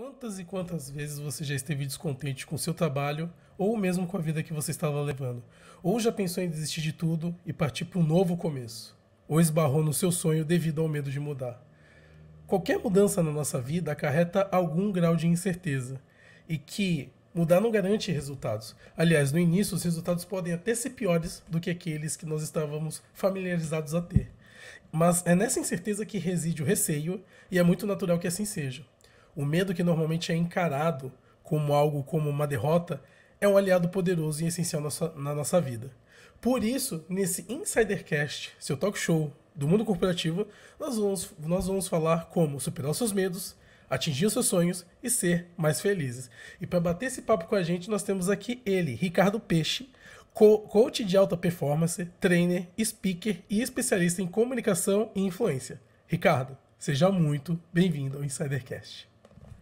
Quantas e quantas vezes você já esteve descontente com seu trabalho ou mesmo com a vida que você estava levando? Ou já pensou em desistir de tudo e partir para um novo começo? Ou esbarrou no seu sonho devido ao medo de mudar? Qualquer mudança na nossa vida acarreta algum grau de incerteza e que mudar não garante resultados. Aliás, no início os resultados podem até ser piores do que aqueles que nós estávamos familiarizados a ter. Mas é nessa incerteza que reside o receio e é muito natural que assim seja. O medo que normalmente é encarado como algo como uma derrota é um aliado poderoso e essencial na nossa vida. Por isso, nesse Insidercast, seu talk show do mundo corporativo, nós vamos, nós vamos falar como superar os seus medos, atingir os seus sonhos e ser mais felizes. E para bater esse papo com a gente, nós temos aqui ele, Ricardo Peixe, coach de alta performance, trainer, speaker e especialista em comunicação e influência. Ricardo, seja muito bem-vindo ao Insidercast.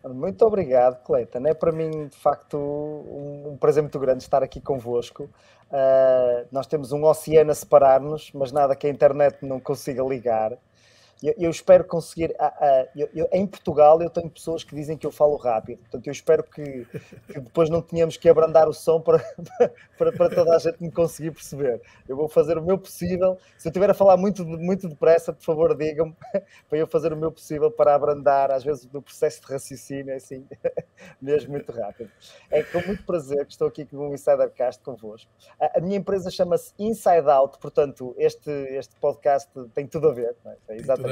Muito obrigado, Cleiton. É para mim, de facto, um, um prazer muito grande estar aqui convosco. Uh, nós temos um oceano a separar-nos, mas nada que a internet não consiga ligar. Eu, eu espero conseguir. Ah, ah, eu, eu, em Portugal, eu tenho pessoas que dizem que eu falo rápido, portanto, eu espero que, que depois não tenhamos que abrandar o som para, para, para, toda a gente me conseguir perceber. Eu vou fazer o meu possível. Se eu estiver a falar muito, muito depressa, por favor, digam-me para eu fazer o meu possível para abrandar, às vezes, o processo de raciocínio, assim, mesmo muito rápido. É com muito prazer que estou aqui com o Insidercast convosco. A, a minha empresa chama-se Inside Out, portanto, este, este podcast tem tudo a ver, é? é exatamente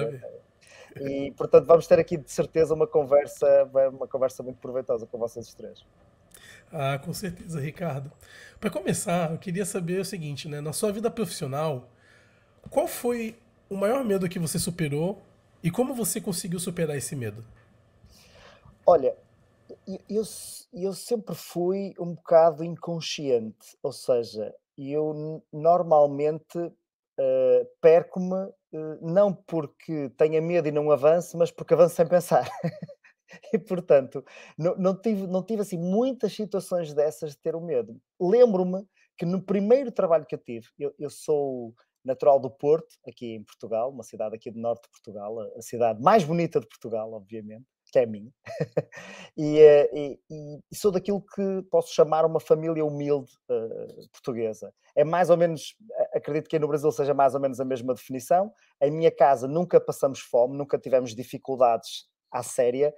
e portanto vamos ter aqui de certeza uma conversa, uma conversa muito proveitosa com vocês três. Ah, com certeza, Ricardo. Para começar, eu queria saber o seguinte, né? Na sua vida profissional, qual foi o maior medo que você superou e como você conseguiu superar esse medo? Olha, eu, eu sempre fui um bocado inconsciente, ou seja, eu normalmente uh, perco-me não porque tenha medo e não avance, mas porque avanço sem pensar. e portanto, não, não, tive, não tive assim muitas situações dessas de ter o medo. Lembro-me que no primeiro trabalho que eu tive, eu, eu, sou natural do Porto, aqui em Portugal, uma cidade aqui do norte de Portugal, a, a cidade mais bonita de Portugal, obviamente, que é a minha, e, eh, e, e, sou daquilo que posso chamar uma família humilde uh, portuguesa. É mais ou menos acredito que no Brasil seja mais ou menos a mesma definição. Em minha casa nunca passamos fome, nunca tivemos dificuldades à séria,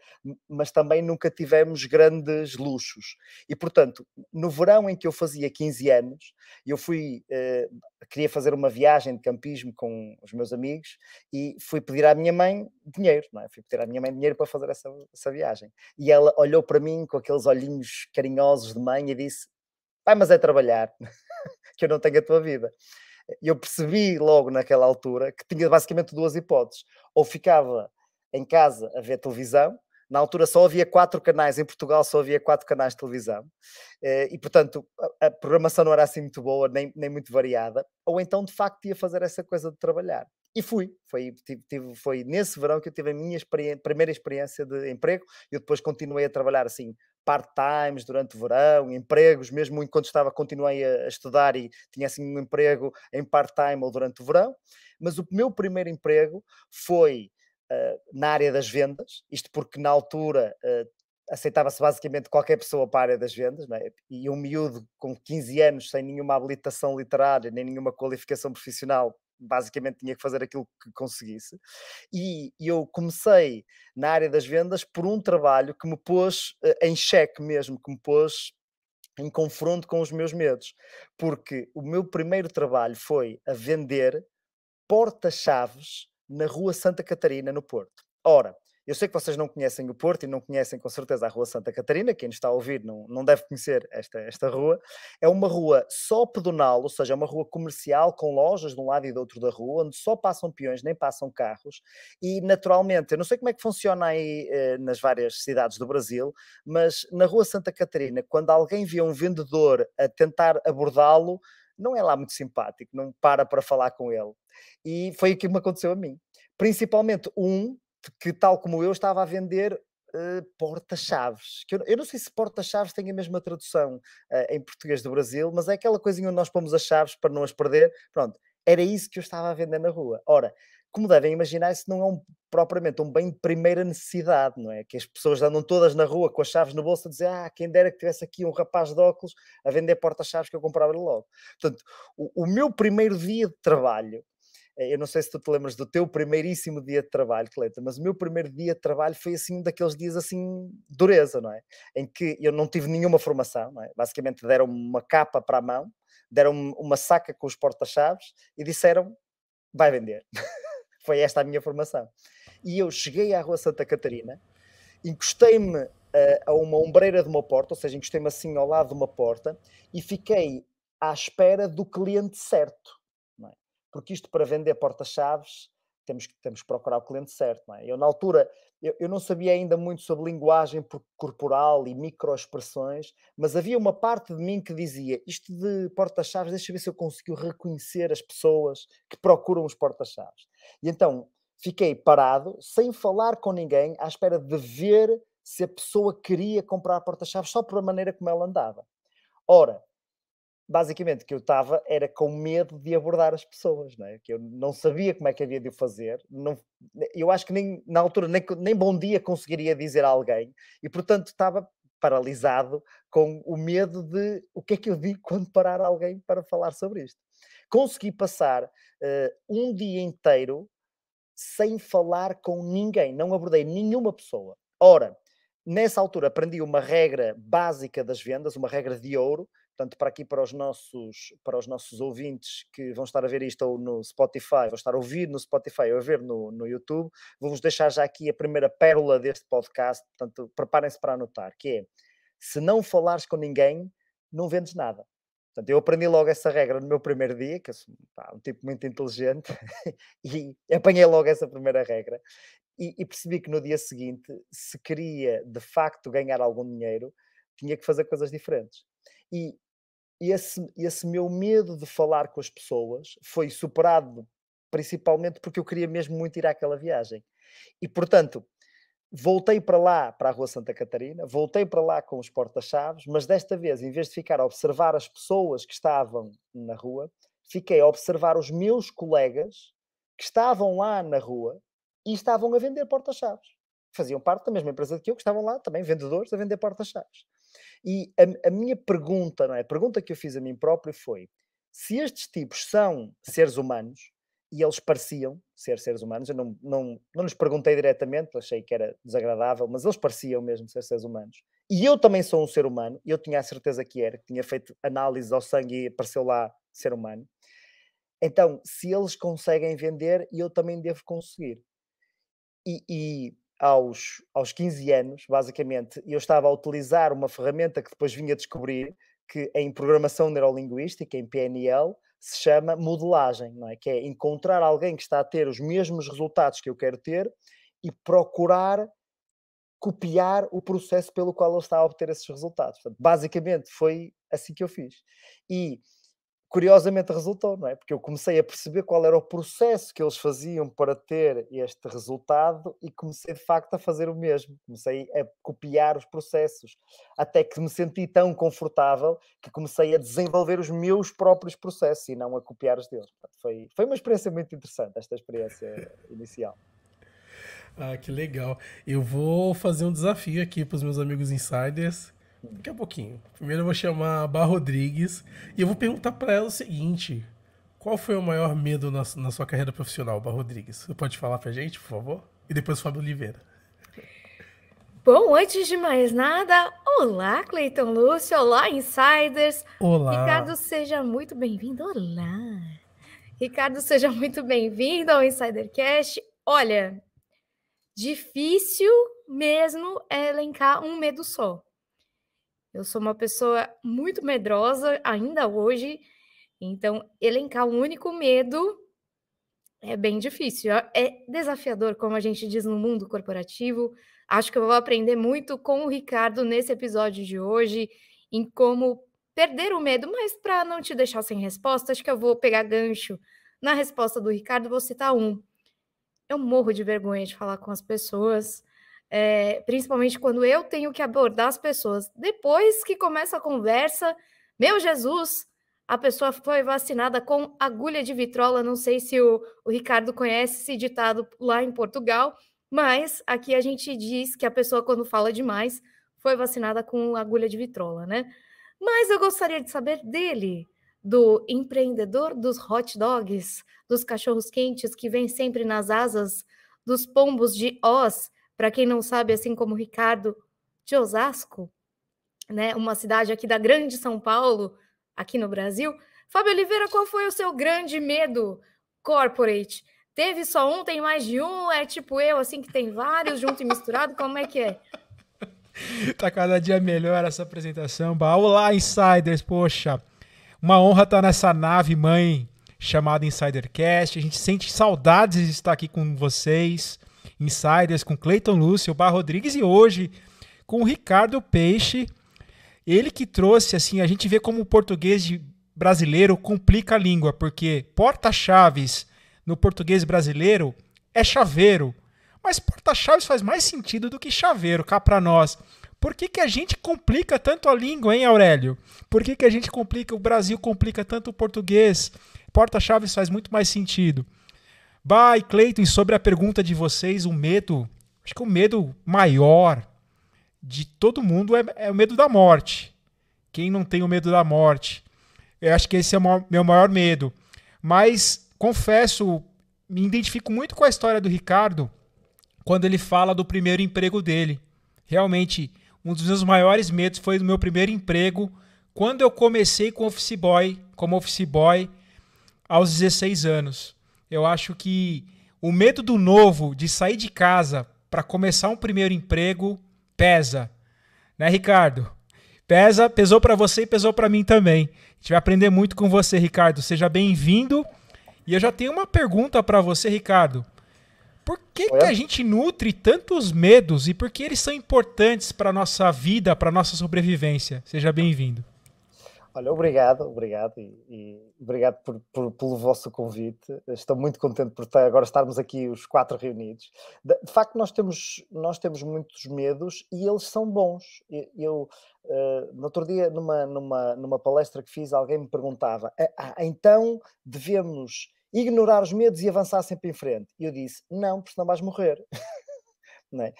mas também nunca tivemos grandes luxos. E, portanto, no verão em que eu fazia 15 anos, eu fui, eh, queria fazer uma viagem de campismo com os meus amigos e fui pedir à minha mãe dinheiro, não é? Fui pedir à minha mãe dinheiro para fazer essa, essa viagem. E ela olhou para mim com aqueles olhinhos carinhosos de mãe e disse: Vai, mas é trabalhar, que eu não tenho a tua vida eu percebi logo naquela altura que tinha basicamente duas hipóteses. Ou ficava em casa a ver televisão, na altura só havia quatro canais, em Portugal só havia quatro canais de televisão, eh, e portanto a programação não era assim muito boa, nem, nem muito variada, ou então de facto ia fazer essa coisa de trabalhar. E fui, foi, tive, foi nesse verão que eu tive a minha experiência, primeira experiência de emprego, e eu depois continuei a trabalhar assim part-times durante o verão, empregos, mesmo enquanto estava, continuei a, a estudar e tinha assim um emprego em part-time ou durante o verão. Mas o meu primeiro emprego foi uh, na área das vendas, isto porque na altura uh, aceitava-se basicamente qualquer pessoa para a área das vendas, é? e um miúdo com 15 anos, sem nenhuma habilitação literária, nem nenhuma qualificação profissional, basicamente tinha que fazer aquilo que conseguisse. E eu comecei na área das vendas por um trabalho que me pôs eh, em xeque mesmo, que me pôs em confronto com os meus medos, porque o meu primeiro trabalho foi a vender porta-chaves na Rua Santa Catarina, no Porto. Ora, eu sei que vocês não conhecem o Porto e não conhecem com certeza a Rua Santa Catarina, quem nos está a ouvir não, não deve conhecer esta, esta rua. É uma rua só pedonal, ou seja, é uma rua comercial com lojas de um lado e do outro da rua, onde só passam peões, nem passam carros. E naturalmente, eu não sei como é que funciona aí eh, nas várias cidades do Brasil, mas na Rua Santa Catarina, quando alguém vê um vendedor a tentar abordá-lo, não é lá muito simpático, não para para falar com ele. E foi aquilo que me aconteceu a mim. Principalmente um que, tal como eu, estava a vender uh, porta-chaves. Eu, eu, não sei se porta-chaves tem a mesma tradução uh, em português do Brasil, mas é aquela coisinha onde nós pomos as chaves para não as perder. Pronto, era isso que eu estava a vender na rua. Ora, como devem imaginar, isso não é um, propriamente um bem de primeira necessidade, não é? Que as pessoas andam todas na rua com as chaves no bolso a dizer, ah, quem dera que tivesse aqui um rapaz de óculos a vender porta-chaves que eu comprava logo. Portanto, o, o meu primeiro dia de trabalho eh, eu não sei se tu te lembras do teu primeiríssimo dia de trabalho, Cleita, mas o meu primeiro dia de trabalho foi assim, daqueles dias assim, dureza, não é? Em que eu não tive nenhuma formação, é? Basicamente deram-me uma capa para a mão, deram-me uma saca com os porta-chaves e disseram, vai vender. foi esta a minha formação. E eu cheguei à Rua Santa Catarina, encostei-me uh, a uma ombreira de uma porta, ou seja, encostei-me assim ao lado de uma porta e fiquei à espera do cliente certo porque isto para vender porta-chaves temos que, temos que procurar o cliente certo. É? Eu, na altura, eu, eu, não sabia ainda muito sobre linguagem corporal e microexpressões, mas havia uma parte de mim que dizia: isto de porta-chaves, deixa eu ver se eu consigo reconhecer as pessoas que procuram os porta-chaves. E então fiquei parado, sem falar com ninguém, à espera de ver se a pessoa queria comprar porta-chaves só por a maneira como ela andava. Ora, basicamente que eu estava era com medo de abordar as pessoas, né? que eu não sabia como é que havia de o fazer, não, eu acho que nem na altura nem, nem bom dia conseguiria dizer a alguém e portanto estava paralisado com o medo de o que é que eu digo quando parar alguém para falar sobre isto. Consegui passar uh, um dia inteiro sem falar com ninguém, não abordei nenhuma pessoa. Ora, nessa altura aprendi uma regra básica das vendas, uma regra de ouro, Portanto, para aqui, para os, nossos, para os nossos ouvintes que vão estar a ver isto ou no Spotify, vão estar a ouvir no Spotify ou a ver no, no YouTube, vou-vos deixar já aqui a primeira pérola deste podcast. Portanto, preparem-se para anotar, que é, se não falares com ninguém, não vendes nada. Portanto, eu aprendi logo essa regra no meu primeiro dia, que eu sou pá, um tipo muito inteligente, e apanhei logo essa primeira regra. E, e, percebi que no dia seguinte, se queria de facto ganhar algum dinheiro, tinha que fazer coisas diferentes. E esse, esse meu medo de falar com as pessoas foi superado principalmente porque eu queria mesmo muito ir àquela viagem. E, portanto, voltei para lá, para a Rua Santa Catarina, voltei para lá com os porta-chaves, mas desta vez, em vez de ficar a observar as pessoas que estavam na rua, fiquei a observar os meus colegas que estavam lá na rua e estavam a vender porta-chaves. Faziam parte da mesma empresa que eu, que estavam lá também, vendedores, a vender porta-chaves. E a, a minha pergunta, não é? A pergunta que eu fiz a mim próprio foi: se estes tipos são seres humanos, e eles pareciam ser seres humanos. Eu não, não, não lhes perguntei diretamente, achei que era desagradável, mas eles pareciam mesmo ser seres humanos. E eu também sou um ser humano, eu tinha a certeza que era, que tinha feito análise ao sangue e apareceu lá ser humano. Então, se eles conseguem vender, eu também devo conseguir. E, e aos, aos 15 anos, basicamente, eu estava a utilizar uma ferramenta que depois vinha descobrir, que em programação neurolinguística, em PNL, se chama modelagem, não é? que é encontrar alguém que está a ter os mesmos resultados que eu quero ter e procurar copiar o processo pelo qual ele está a obter esses resultados. Portanto, basicamente, foi assim que eu fiz. E curiosamente resultou, não é? Porque eu comecei a perceber qual era o processo que eles faziam para ter este resultado e comecei de facto a fazer o mesmo. Comecei a copiar os processos, até que me senti tão confortável que comecei a desenvolver os meus próprios processos e não a copiar os deles. foi, foi uma experiência muito interessante, esta experiência inicial. Ah, que legal. Eu vou fazer um desafio aqui para os meus amigos insiders Daqui a pouquinho. Primeiro eu vou chamar a Bar Rodrigues e eu vou perguntar para ela o seguinte: qual foi o maior medo na, na sua carreira profissional, Bar Rodrigues? Você pode falar pra gente, por favor? E depois o Fábio Oliveira. Bom, antes de mais nada, olá, Cleiton Lúcio, olá, insiders. Olá. Ricardo, seja muito bem-vindo. Olá. Ricardo, seja muito bem-vindo ao Insidercast. Olha, difícil mesmo é elencar um medo só. Eu sou uma pessoa muito medrosa ainda hoje, então elencar um único medo é bem difícil, é, é desafiador, como a gente diz no mundo corporativo. Acho que eu vou aprender muito com o Ricardo nesse episódio de hoje, em como perder o medo, mas para não te deixar sem resposta, acho que eu vou pegar gancho na resposta do Ricardo, vou citar um. Eu morro de vergonha de falar com as pessoas, é, principalmente quando eu tenho que abordar as pessoas. Depois que começa a conversa, meu Jesus, a pessoa foi vacinada com agulha de vitrola. Não sei se o, o Ricardo conhece esse ditado lá em Portugal, mas aqui a gente diz que a pessoa, quando fala demais, foi vacinada com agulha de vitrola, né? Mas eu gostaria de saber dele, do empreendedor dos hot dogs, dos cachorros quentes que vem sempre nas asas dos pombos de Oz para quem não sabe, assim como o Ricardo, de Osasco, né, uma cidade aqui da grande São Paulo, aqui no Brasil. Fábio Oliveira, qual foi o seu grande medo corporate? Teve só um, tem mais de um? É tipo eu, assim, que tem vários junto e misturado? Como é que é? Tá cada dia melhor essa apresentação. Olá, insiders! Poxa, uma honra estar tá nessa nave, mãe, chamada Insidercast. A gente sente saudades de estar aqui com vocês. Insiders com Cleiton Lúcio, Bar Rodrigues e hoje com o Ricardo Peixe. Ele que trouxe, assim, a gente vê como o português brasileiro complica a língua, porque porta-chaves no português brasileiro é chaveiro. Mas porta-chaves faz mais sentido do que chaveiro cá para nós. Por que, que a gente complica tanto a língua, hein, Aurélio? Por que, que a gente complica, o Brasil complica tanto o português? Porta-chaves faz muito mais sentido. Bah, e sobre a pergunta de vocês, o medo, acho que o medo maior de todo mundo é, é o medo da morte. Quem não tem o medo da morte? Eu acho que esse é o meu maior medo. Mas confesso, me identifico muito com a história do Ricardo quando ele fala do primeiro emprego dele. Realmente, um dos meus maiores medos foi do meu primeiro emprego, quando eu comecei com office boy, como office boy aos 16 anos. Eu acho que o medo do novo, de sair de casa para começar um primeiro emprego, pesa. Né, Ricardo? Pesa, pesou para você e pesou para mim também. A gente vai aprender muito com você, Ricardo. Seja bem-vindo. E eu já tenho uma pergunta para você, Ricardo. Por que, que, a gente nutre tantos medos e por que eles são importantes para nossa vida, para nossa sobrevivência? Seja bem-vindo. Olha, obrigado, obrigado e, e obrigado por, por, pelo vosso convite. Estou muito contente por ter, agora estarmos aqui os quatro reunidos. De, de, facto, nós temos, nós temos muitos medos e eles são bons. Eu, uh, no outro dia, numa, numa, numa palestra que fiz, alguém me perguntava: ah, ah, então devemos ignorar os medos e avançar sempre em frente? E eu disse: não, porque senão vais morrer. É?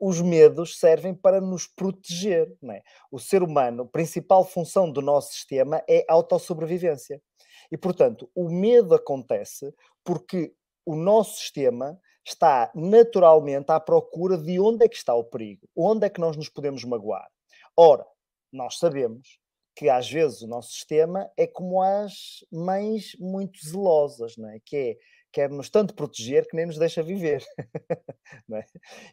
Os medos servem para nos proteger. É? O ser humano, a principal função do nosso sistema é a autossobrevivência. E, portanto, o medo acontece porque o nosso sistema está naturalmente à procura de onde é que está o perigo, onde é que nós nos podemos magoar. Ora, nós sabemos que às vezes o nosso sistema é como as mães muito zelosas, não é? Que é quer nos tanto proteger que nem nos deixa viver. é?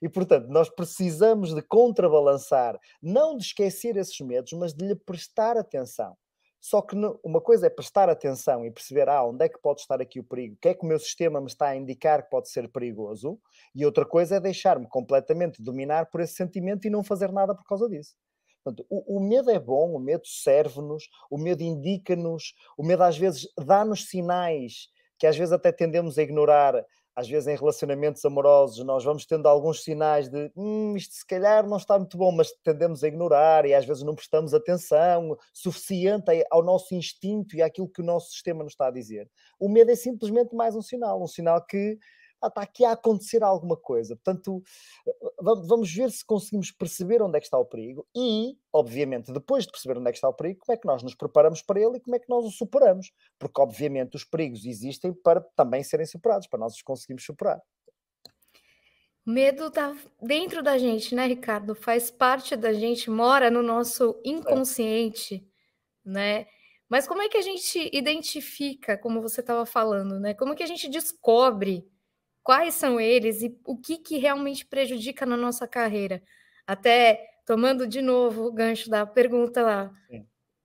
E, portanto, nós precisamos de contrabalançar, não de esquecer esses medos, mas de lhe prestar atenção. Só que uma coisa é prestar atenção e perceber ah, onde é que pode estar aqui o perigo, o que é que o meu sistema me está a indicar que pode ser perigoso, e outra coisa é deixar-me completamente dominar por esse sentimento e não fazer nada por causa disso. Portanto, o, o medo é bom, o medo serve-nos, o medo indica-nos, o medo às vezes dá-nos sinais que às vezes até tendemos a ignorar. Às vezes, em relacionamentos amorosos, nós vamos tendo alguns sinais de hum, isto se calhar não está muito bom, mas tendemos a ignorar e às vezes não prestamos atenção suficiente ao nosso instinto e àquilo que o nosso sistema nos está a dizer. O medo é simplesmente mais um sinal, um sinal que está ah, aqui a acontecer alguma coisa. Portanto, vamos ver se conseguimos perceber onde é que está o perigo e, obviamente, depois de perceber onde é que está o perigo, como é que nós nos preparamos para ele e como é que nós o superamos. Porque, obviamente, os perigos existem para também serem superados, para nós os conseguirmos superar. O medo está dentro da gente, né, Ricardo? Faz parte da gente, mora no nosso inconsciente, é. né? Mas como é que a gente identifica, como você estava falando, né? Como é que a gente descobre quais são eles e o que, que realmente prejudica na nossa carreira. Até tomando de novo o gancho da pergunta lá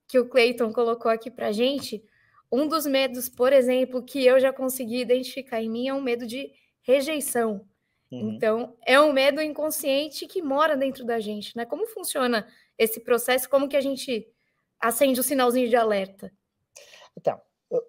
que o Clayton colocou aqui para gente, um dos medos, por exemplo, que eu já consegui identificar em mim é um medo de rejeição. Uhum. Então, é um medo inconsciente que mora dentro da gente, né? Como funciona esse processo? Como que a gente acende o sinalzinho de alerta? Então,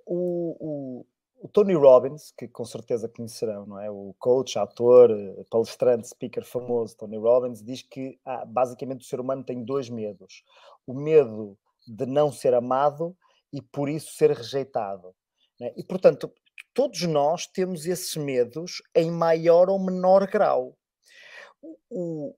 o, o o Tony Robbins, que com certeza conhecerão, não é? O coach, ator, eh, palestrante, speaker famoso Tony Robbins, diz que ah, basicamente o ser humano tem dois medos: o medo de não ser amado e por isso ser rejeitado. Né? E portanto, todos nós temos esses medos em maior ou menor grau. O,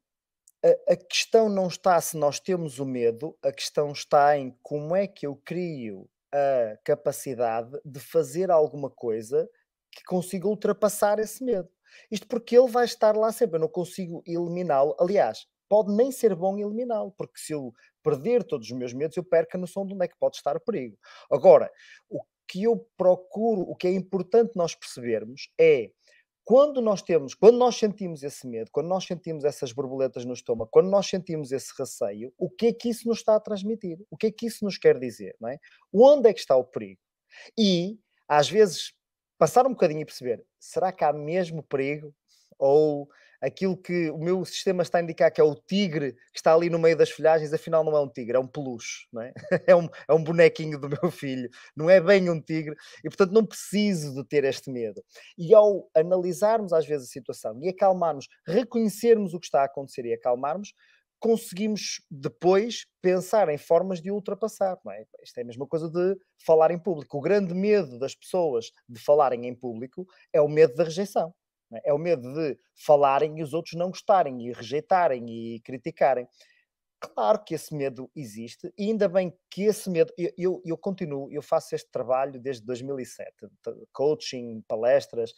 a, a questão não está se nós temos o medo, a questão está em como é que eu crio a capacidade de fazer alguma coisa que consiga ultrapassar esse medo. Isto porque ele vai estar lá sempre, eu não consigo eliminá-lo. Aliás, pode nem ser bom eliminá-lo, porque se eu perder todos os meus medos, eu perco a noção de onde é que pode estar o perigo. Agora, o que eu procuro, o que é importante nós percebermos é quando nós temos, quando nós sentimos esse medo, quando nós sentimos essas borboletas no estômago, quando nós sentimos esse receio, o que é que isso nos está a transmitir? O que é que isso nos quer dizer? Não é? Onde é que está o perigo? E, às vezes, passar um bocadinho e perceber, será que há mesmo perigo? Ou aquilo que o meu sistema está a indicar que é o tigre que está ali no meio das folhagens, afinal não é um tigre, é um peluche, não é? É um, é um bonequinho do meu filho, não é bem um tigre, e portanto não preciso de ter este medo. E ao analisarmos às vezes a situação e acalmarmos, reconhecermos o que está a acontecer e acalmarmos, conseguimos depois pensar em formas de ultrapassar, não é? Isto é a mesma coisa de falar em público. O grande medo das pessoas de falarem em público é o medo da rejeição. Né? É o medo de falarem e os outros não gostarem e rejeitarem e criticarem. Claro que esse medo existe, e ainda bem que esse medo. Eu, eu, eu, continuo, eu faço este trabalho desde 2007, coaching, palestras.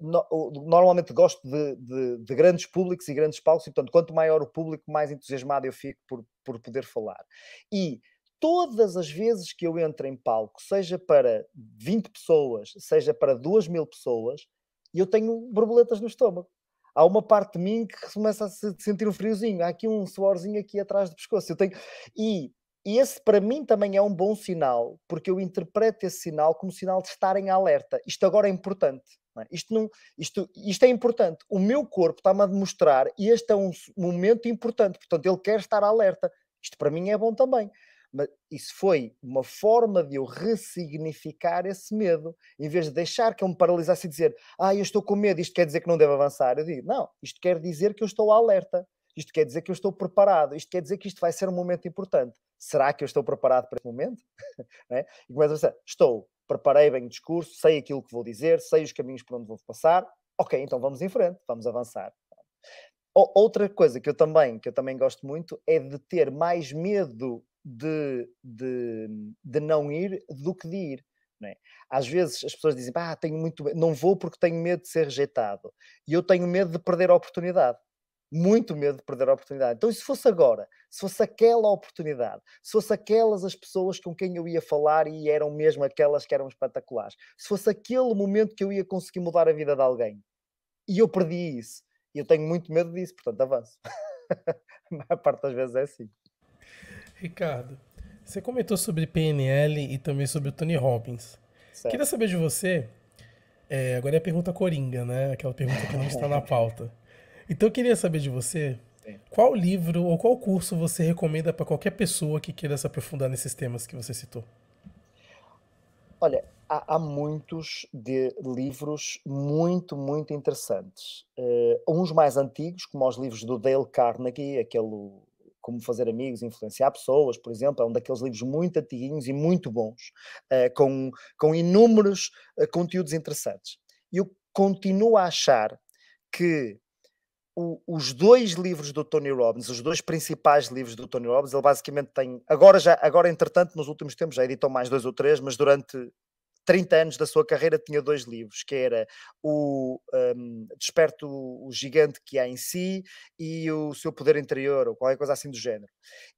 No, normalmente gosto de, de, de, grandes públicos e grandes palcos, e portanto, quanto maior o público, mais entusiasmado eu fico por, por poder falar. E todas as vezes que eu entro em palco, seja para 20 pessoas, seja para 2 mil pessoas, e eu tenho borboletas no estômago. Há uma parte de mim que começa a sentir um friozinho, há aqui um suorzinho aqui atrás do pescoço. Eu tenho... E e esse para mim também é um bom sinal, porque eu interpreto esse sinal como sinal de estar em alerta. Isto agora é importante. Não é? Isto, não, isto, isto é importante. O meu corpo está-me a demonstrar e este é um momento importante. Portanto, ele quer estar alerta. Isto para mim é bom também. Mas isso foi uma forma de eu ressignificar esse medo, em vez de deixar que eu me paralisasse e dizer, ah, eu estou com medo, isto quer dizer que não devo avançar. Eu digo, não, isto quer dizer que eu estou alerta, isto quer dizer que eu estou preparado, isto quer dizer que isto vai ser um momento importante. Será que eu estou preparado para esse momento? é? E começo a pensar, estou, preparei bem o discurso, sei aquilo que vou dizer, sei os caminhos por onde vou passar, ok, então vamos em frente, vamos avançar. Outra coisa que eu também, que eu também gosto muito é de ter mais medo de, de, de não ir do que de ir. É? Às vezes as pessoas dizem, ah, tenho muito, não vou porque tenho medo de ser rejeitado. E eu tenho medo de perder a oportunidade. Muito medo de perder a oportunidade. Então, e se fosse agora, se fosse aquela oportunidade, se fosse aquelas as pessoas com quem eu ia falar e eram mesmo aquelas que eram espetaculares, se fosse aquele momento que eu ia conseguir mudar a vida de alguém e eu perdi isso, e eu tenho muito medo disso, portanto, avanço. a maior parte das vezes é assim. Ricardo, você comentou sobre PNL e também sobre o Tony Robbins. Certo. Queria saber de você. É, agora é a pergunta coringa, né? Aquela pergunta que não está na pauta. Então eu queria saber de você qual livro ou qual curso você recomenda para qualquer pessoa que queira se aprofundar nesses temas que você citou? Olha, há, há muitos de livros muito, muito interessantes. Uh, uns mais antigos, como os livros do Dale Carnegie, aquele como Fazer Amigos, Influenciar Pessoas, por exemplo, é um daqueles livros muito antiguinhos e muito bons, eh, com, com inúmeros eh, conteúdos interessantes. E eu continuo a achar que o, os dois livros do Tony Robbins, os dois principais livros do Tony Robbins, ele basicamente tem, agora já, agora entretanto, nos últimos tempos já editou mais dois ou três, mas durante 30 anos da sua carreira, tinha dois livros, que era o um, Desperto o Gigante que há em si e o Seu Poder Interior, ou qualquer coisa assim do género.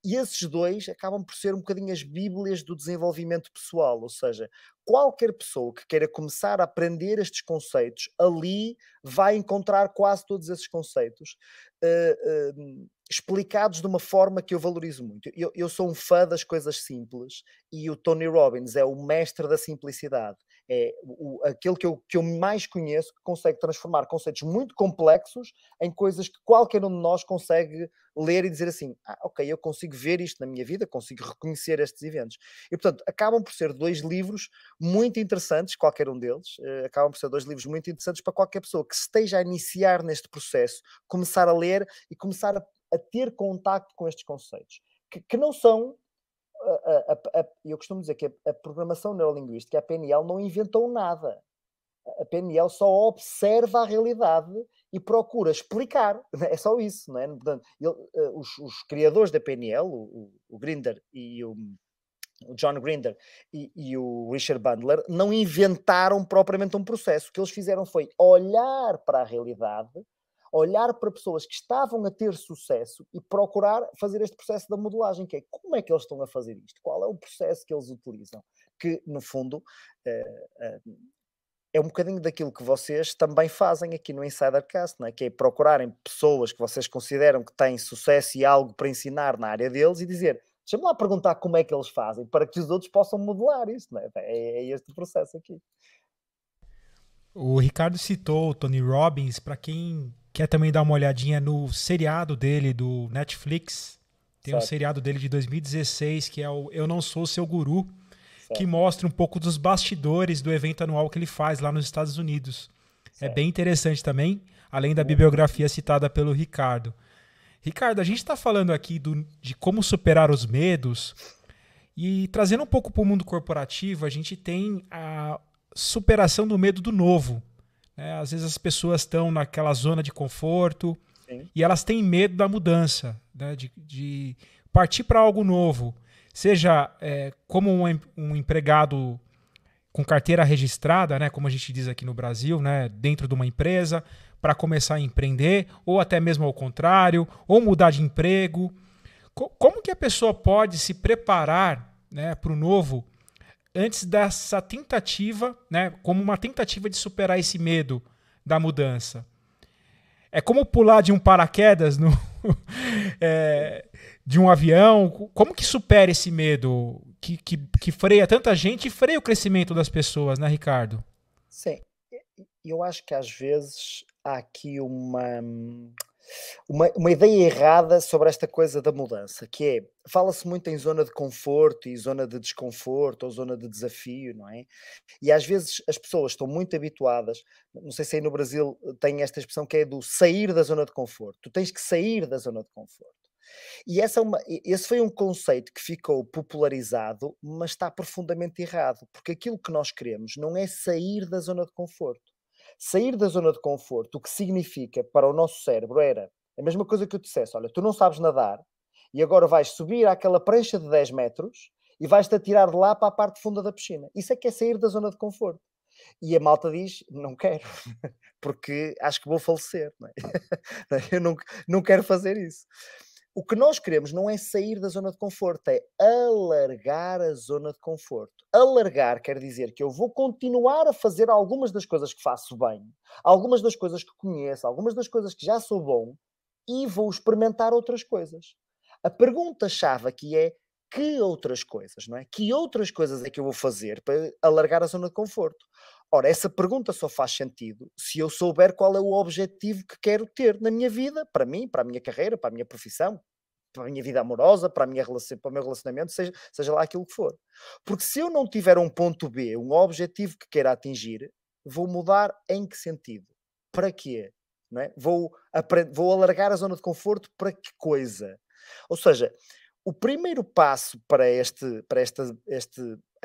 E esses dois acabam por ser um bocadinho as bíblias do desenvolvimento pessoal, ou seja, qualquer pessoa que queira começar a aprender estes conceitos, ali vai encontrar quase todos esses conceitos. Uh, uh, explicados de uma forma que eu valorizo muito. Eu, eu sou um fã das coisas simples e o Tony Robbins é o mestre da simplicidade. É o, aquele que eu, que eu mais conheço que consegue transformar conceitos muito complexos em coisas que qualquer um de nós consegue ler e dizer assim: ah, ok, eu consigo ver isto na minha vida, consigo reconhecer estes eventos. E portanto, acabam por ser dois livros muito interessantes, qualquer um deles, eh, acabam por ser dois livros muito interessantes para qualquer pessoa que esteja a iniciar neste processo, começar a ler e começar a a ter contacto com estes conceitos, que, que não são. A, a, a, eu costumo dizer que a, programação neurolinguística, a PNL, não inventou nada. A PNL só observa a realidade e procura explicar. Né? É só isso, não é? Portanto, ele, eh, os, os, criadores da PNL, o, o Grinder e o, o John Grinder e, e, o Richard Bandler não inventaram propriamente um processo. O que eles fizeram foi olhar para a realidade olhar para pessoas que estavam a ter sucesso e procurar fazer este processo da modelagem, que é como é que eles estão a fazer isto, qual é o processo que eles utilizam, que no fundo eh, eh, é um bocadinho daquilo que vocês também fazem aqui no Insidercast, não é? que é procurarem pessoas que vocês consideram que têm sucesso e algo para ensinar na área deles e dizer deixa-me lá perguntar como é que eles fazem para que os outros possam modelar isso, não é? é? É, este processo aqui. O Ricardo citou o Tony Robbins, para quem Quer também dar uma olhadinha no seriado dele do Netflix? Tem certo. um seriado dele de 2016 que é o Eu Não Sou Seu Guru, certo. que mostra um pouco dos bastidores do evento anual que ele faz lá nos Estados Unidos. É certo. É bem interessante também, além da uhum. bibliografia citada pelo Ricardo. Ricardo, a gente está falando aqui do, de como superar os medos e trazendo um pouco para o mundo corporativo, a gente tem a superação do medo do novo, né? Às vezes as pessoas estão naquela zona de conforto Sim. e elas têm medo da mudança, né? de, de partir para algo novo, seja é, como um, um, empregado com carteira registrada, né? como a gente diz aqui no Brasil, né? dentro de uma empresa, para começar a empreender, ou até mesmo ao contrário, ou mudar de emprego. Co como que a pessoa pode se preparar né, para o novo? antes dessa tentativa, né, como uma tentativa de superar esse medo da mudança. É como pular de um paraquedas no, é, de um avião. Como que supera esse medo que, que, que freia tanta gente e freia o crescimento das pessoas, né, Ricardo? Sim. Eu acho que às vezes há aqui uma hum, uma, uma ideia errada sobre esta coisa da mudança, que é, fala-se muito em zona de conforto e zona de desconforto ou zona de desafio, não é? E às vezes as pessoas estão muito habituadas, não sei se aí no Brasil eh, tem esta expressão que é do sair da zona de conforto, tu tens que sair da zona de conforto. E essa é uma, esse foi um conceito que ficou popularizado, mas está profundamente errado, porque aquilo que nós queremos não é sair da zona de conforto. Sair da zona de conforto, o que significa para o nosso cérebro era a mesma coisa que eu te dissesse: olha, tu não sabes nadar e agora vais subir àquela prancha de 10 metros e vais-te atirar de lá para a parte funda da piscina. Isso é que é sair da zona de conforto. E a malta diz: não quero, porque acho que vou falecer. Não é? Eu não, não quero fazer isso. O que nós queremos não é sair da zona de conforto, é alargar a zona de conforto. Alargar quer dizer que eu vou continuar a fazer algumas das coisas que faço bem, algumas das coisas que conheço, algumas das coisas que já sou bom e vou experimentar outras coisas. A pergunta-chave aqui é que outras coisas, não é? Que outras coisas é que eu vou fazer para alargar a zona de conforto? Ora, essa pergunta só faz sentido se eu souber qual é o objetivo que quero ter na minha vida, para mim, para a minha carreira, para a minha profissão, para a minha vida amorosa, para, a minha relação, para o meu relacionamento, seja, seja lá aquilo que for. Porque se eu não tiver um ponto B, um objetivo que queira atingir, vou mudar em que sentido? Para quê? Não é? vou, vou alargar a zona de conforto para que coisa? Ou seja, o primeiro passo para este, para esta, este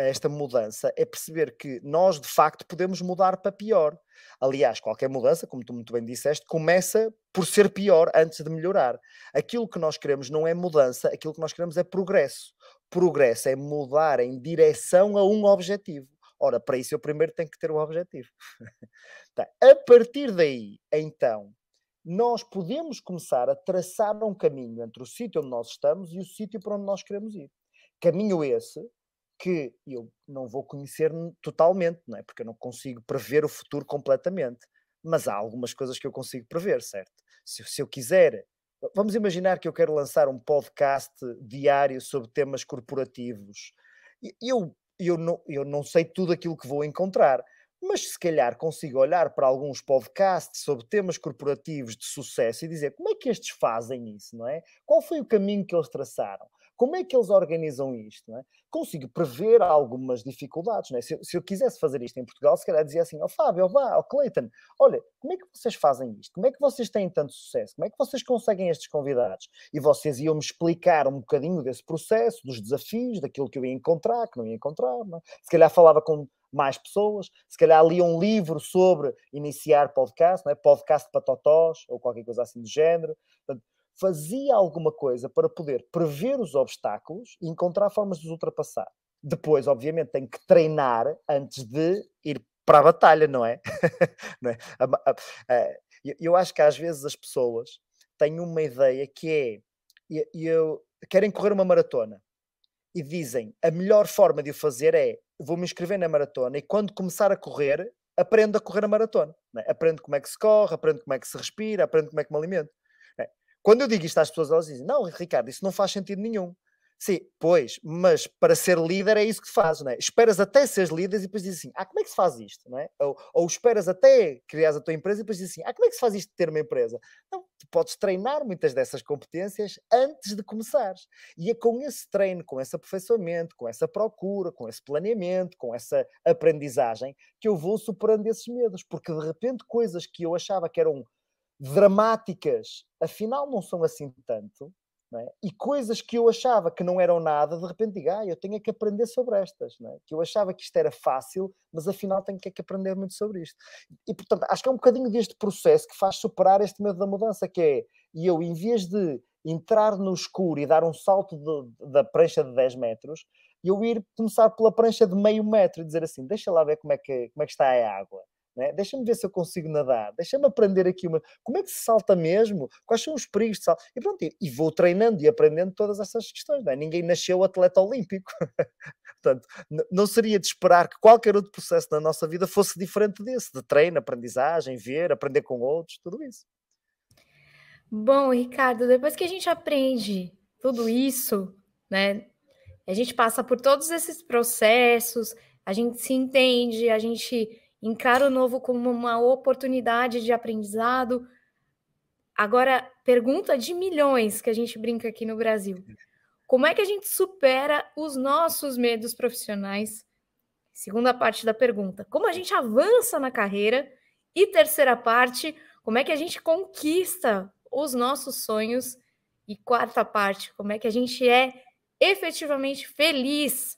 esta mudança é perceber que nós, de facto, podemos mudar para pior. Aliás, qualquer mudança, como tu muito bem disseste, começa por ser pior antes de melhorar. Aquilo que nós queremos não é mudança, aquilo que nós queremos é progresso. Progresso é mudar em direção a um objetivo. Ora, para isso eu primeiro tenho que ter um objetivo. Tá, a partir daí, então, nós podemos começar a traçar um caminho entre o sítio onde nós estamos e o sítio para onde nós queremos ir. Caminho esse que eu não vou conhecer totalmente, não é? Porque eu não consigo prever o futuro completamente. Mas há algumas coisas que eu consigo prever, certo? Se, se eu quiser, vamos imaginar que eu quero lançar um podcast diário sobre temas corporativos. Eu, eu, não, eu não sei tudo aquilo que vou encontrar, mas se calhar consigo olhar para alguns podcasts sobre temas corporativos de sucesso e dizer como é que estes fazem isso, não é? Qual foi o caminho que eles traçaram? Como é que eles organizam isto? É? Consigo prever algumas dificuldades. É? Se, eu, se, eu quisesse fazer isto em Portugal, se calhar dizia assim: ó oh, Fábio, ó oh, oh, Clayton, olha, como é que vocês fazem isto? Como é que vocês têm tanto sucesso? Como é que vocês conseguem estes convidados? E vocês iam-me explicar um bocadinho desse processo, dos desafios, daquilo que eu ia encontrar, que não ia encontrar. Não é? Se calhar falava com mais pessoas, se calhar lia um livro sobre iniciar podcast, não é? podcast para totós, ou qualquer coisa assim do género. Portanto, fazia alguma coisa para poder prever os obstáculos e encontrar formas de os ultrapassar. Depois, obviamente, tem que treinar antes de ir para a batalha, não é? não é? eu acho que às vezes as pessoas têm uma ideia que é eu, querem correr uma maratona e dizem a melhor forma de o fazer é vou me inscrever na maratona e quando começar a correr aprendo a correr a maratona. É? Aprendo como é que se corre, aprendo como é que se respira, aprendo como é que me alimento. Quando eu digo isto às pessoas, elas dizem: Não, Ricardo, isso não faz sentido nenhum. Sim, pois, mas para ser líder é isso que fazes, não é? Esperas até seres líder e depois dizes assim, ah, como é que se faz isto, não é? Ou, ou esperas até criar a tua empresa e depois dizes assim, ah, como é que se faz isto de ter uma empresa? Não, tu podes treinar muitas dessas competências antes de começares. E é com esse treino, com esse aperfeiçoamento, com essa procura, com esse planeamento, com essa aprendizagem, que eu vou superando esses medos, porque de repente coisas que eu achava que eram dramáticas, afinal não são assim tanto, é? e coisas que eu achava que não eram nada, de repente digo, ah, eu tenho que aprender sobre estas, é? que eu achava que isto era fácil, mas afinal tenho que, é que aprender muito sobre isto. E portanto, acho que é um bocadinho deste processo que faz superar este medo da mudança, que é, e eu, em vez de entrar no escuro e dar um salto de, da prancha de 10 metros, eu ir começar pela prancha de meio metro e dizer assim, deixa lá ver como é que, como é que está a água. Né? Deixa-me ver se eu consigo nadar, deixa-me aprender aqui uma. Como é que se salta mesmo? Quais são os perigos de salto? E pronto, e vou treinando e aprendendo todas essas questões. Né? Ninguém nasceu atleta olímpico. Portanto, não seria de esperar que qualquer outro processo na nossa vida fosse diferente desse, de treino, aprendizagem, ver, aprender com outros, tudo isso. Bom, Ricardo, depois que a gente aprende tudo isso, né? A gente passa por todos esses processos, a gente se entende, a gente Encara o novo como uma oportunidade de aprendizado. Agora, pergunta de milhões que a gente brinca aqui no Brasil. Como é que a gente supera os nossos medos profissionais? Segunda parte da pergunta. Como a gente avança na carreira? E terceira parte, como é que a gente conquista os nossos sonhos? E quarta parte, como é que a gente é efetivamente feliz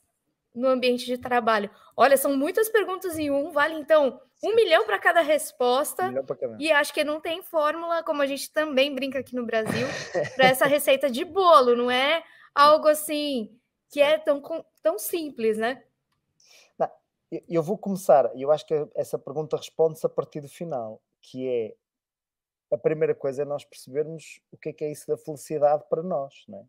no ambiente de trabalho? Olha, são muitas perguntas em um, vale então um Sim. milhão para cada resposta. Um cada... E acho que não tem fórmula, como a gente também brinca aqui no Brasil, para essa receita de bolo, não é algo assim que é, é. tão, tão simples, né? eu vou começar, eu acho que essa pergunta responde-se a partir do final, que é a primeira coisa é nós percebermos o que é, que é isso da felicidade para nós, né? O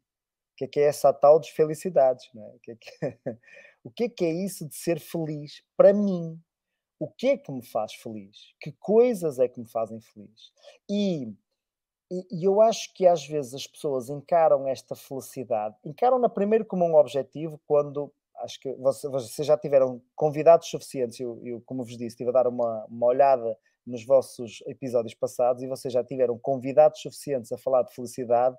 que é, que é essa tal de felicidades, né? O que é que... O que é que é isso de ser feliz para mim? O que é que me faz feliz? Que coisas é que me fazem feliz? E, e, e eu acho que às vezes as pessoas encaram esta felicidade, encaram-na primeiro como um objetivo, quando acho que vocês já tiveram convidados suficientes. Eu, eu como vos disse, estive a dar uma, uma, olhada nos vossos episódios passados e vocês já tiveram convidados suficientes a falar de felicidade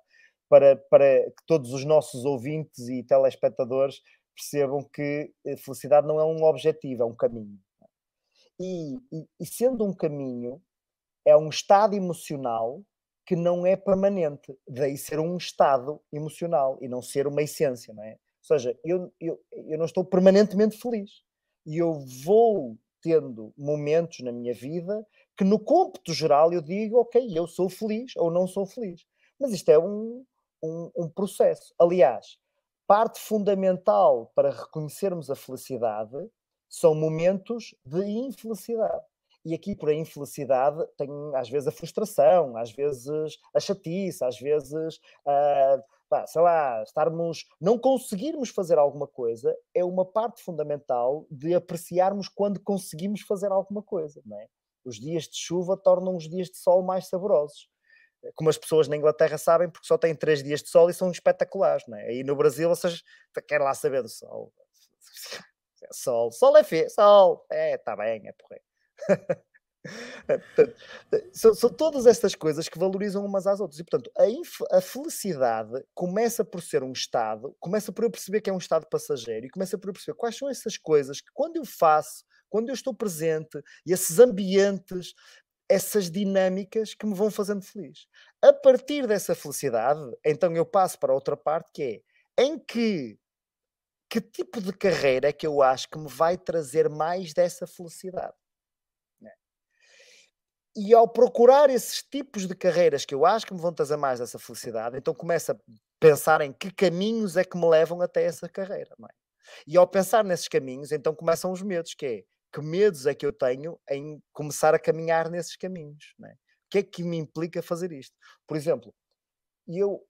para, para que todos os nossos ouvintes e telespectadores percebam que a eh, felicidade não é um objetivo, é um caminho. E, e, e sendo um caminho, é um estado emocional que não é permanente, daí ser um estado emocional e não ser uma essência, não é? Ou seja, eu, eu, eu não estou permanentemente feliz e eu vou tendo momentos na minha vida que no cômputo geral eu digo, ok, eu sou feliz ou não sou feliz. Mas isto é um, um, um processo. Aliás, parte fundamental para reconhecermos a felicidade são momentos de infelicidade. E aqui, por a infelicidade, tem às vezes a frustração, às vezes a chatice, às vezes, uh, sei lá, estarmos, não conseguirmos fazer alguma coisa é uma parte fundamental de apreciarmos quando conseguimos fazer alguma coisa, não é? Os dias de chuva tornam os dias de sol mais saborosos como as pessoas na Inglaterra sabem, porque só têm três dias de sol e são espetaculares, não é? Aí no Brasil vocês querem lá saber do sol. É sol, sol é feio, sol, é, tá bem, é porra. É, são, são, todas estas coisas que valorizam umas às outras. E, portanto, a, a, felicidade começa por ser um estado, começa por eu perceber que é um estado passageiro e começa por eu perceber quais são essas coisas que, quando eu faço, quando eu estou presente e esses ambientes essas dinâmicas que me vão fazendo feliz. A partir dessa felicidade, então eu passo para outra parte que é em que que tipo de carreira é que eu acho que me vai trazer mais dessa felicidade? Né? E ao procurar esses tipos de carreiras que eu acho que me vão trazer mais dessa felicidade, então começa a pensar em que caminhos é que me levam até essa carreira. É? E ao pensar nesses caminhos, então começam os medos, que é que medos é que eu tenho em começar a caminhar nesses caminhos? Né? O que é que me implica fazer isto? Por exemplo, eu,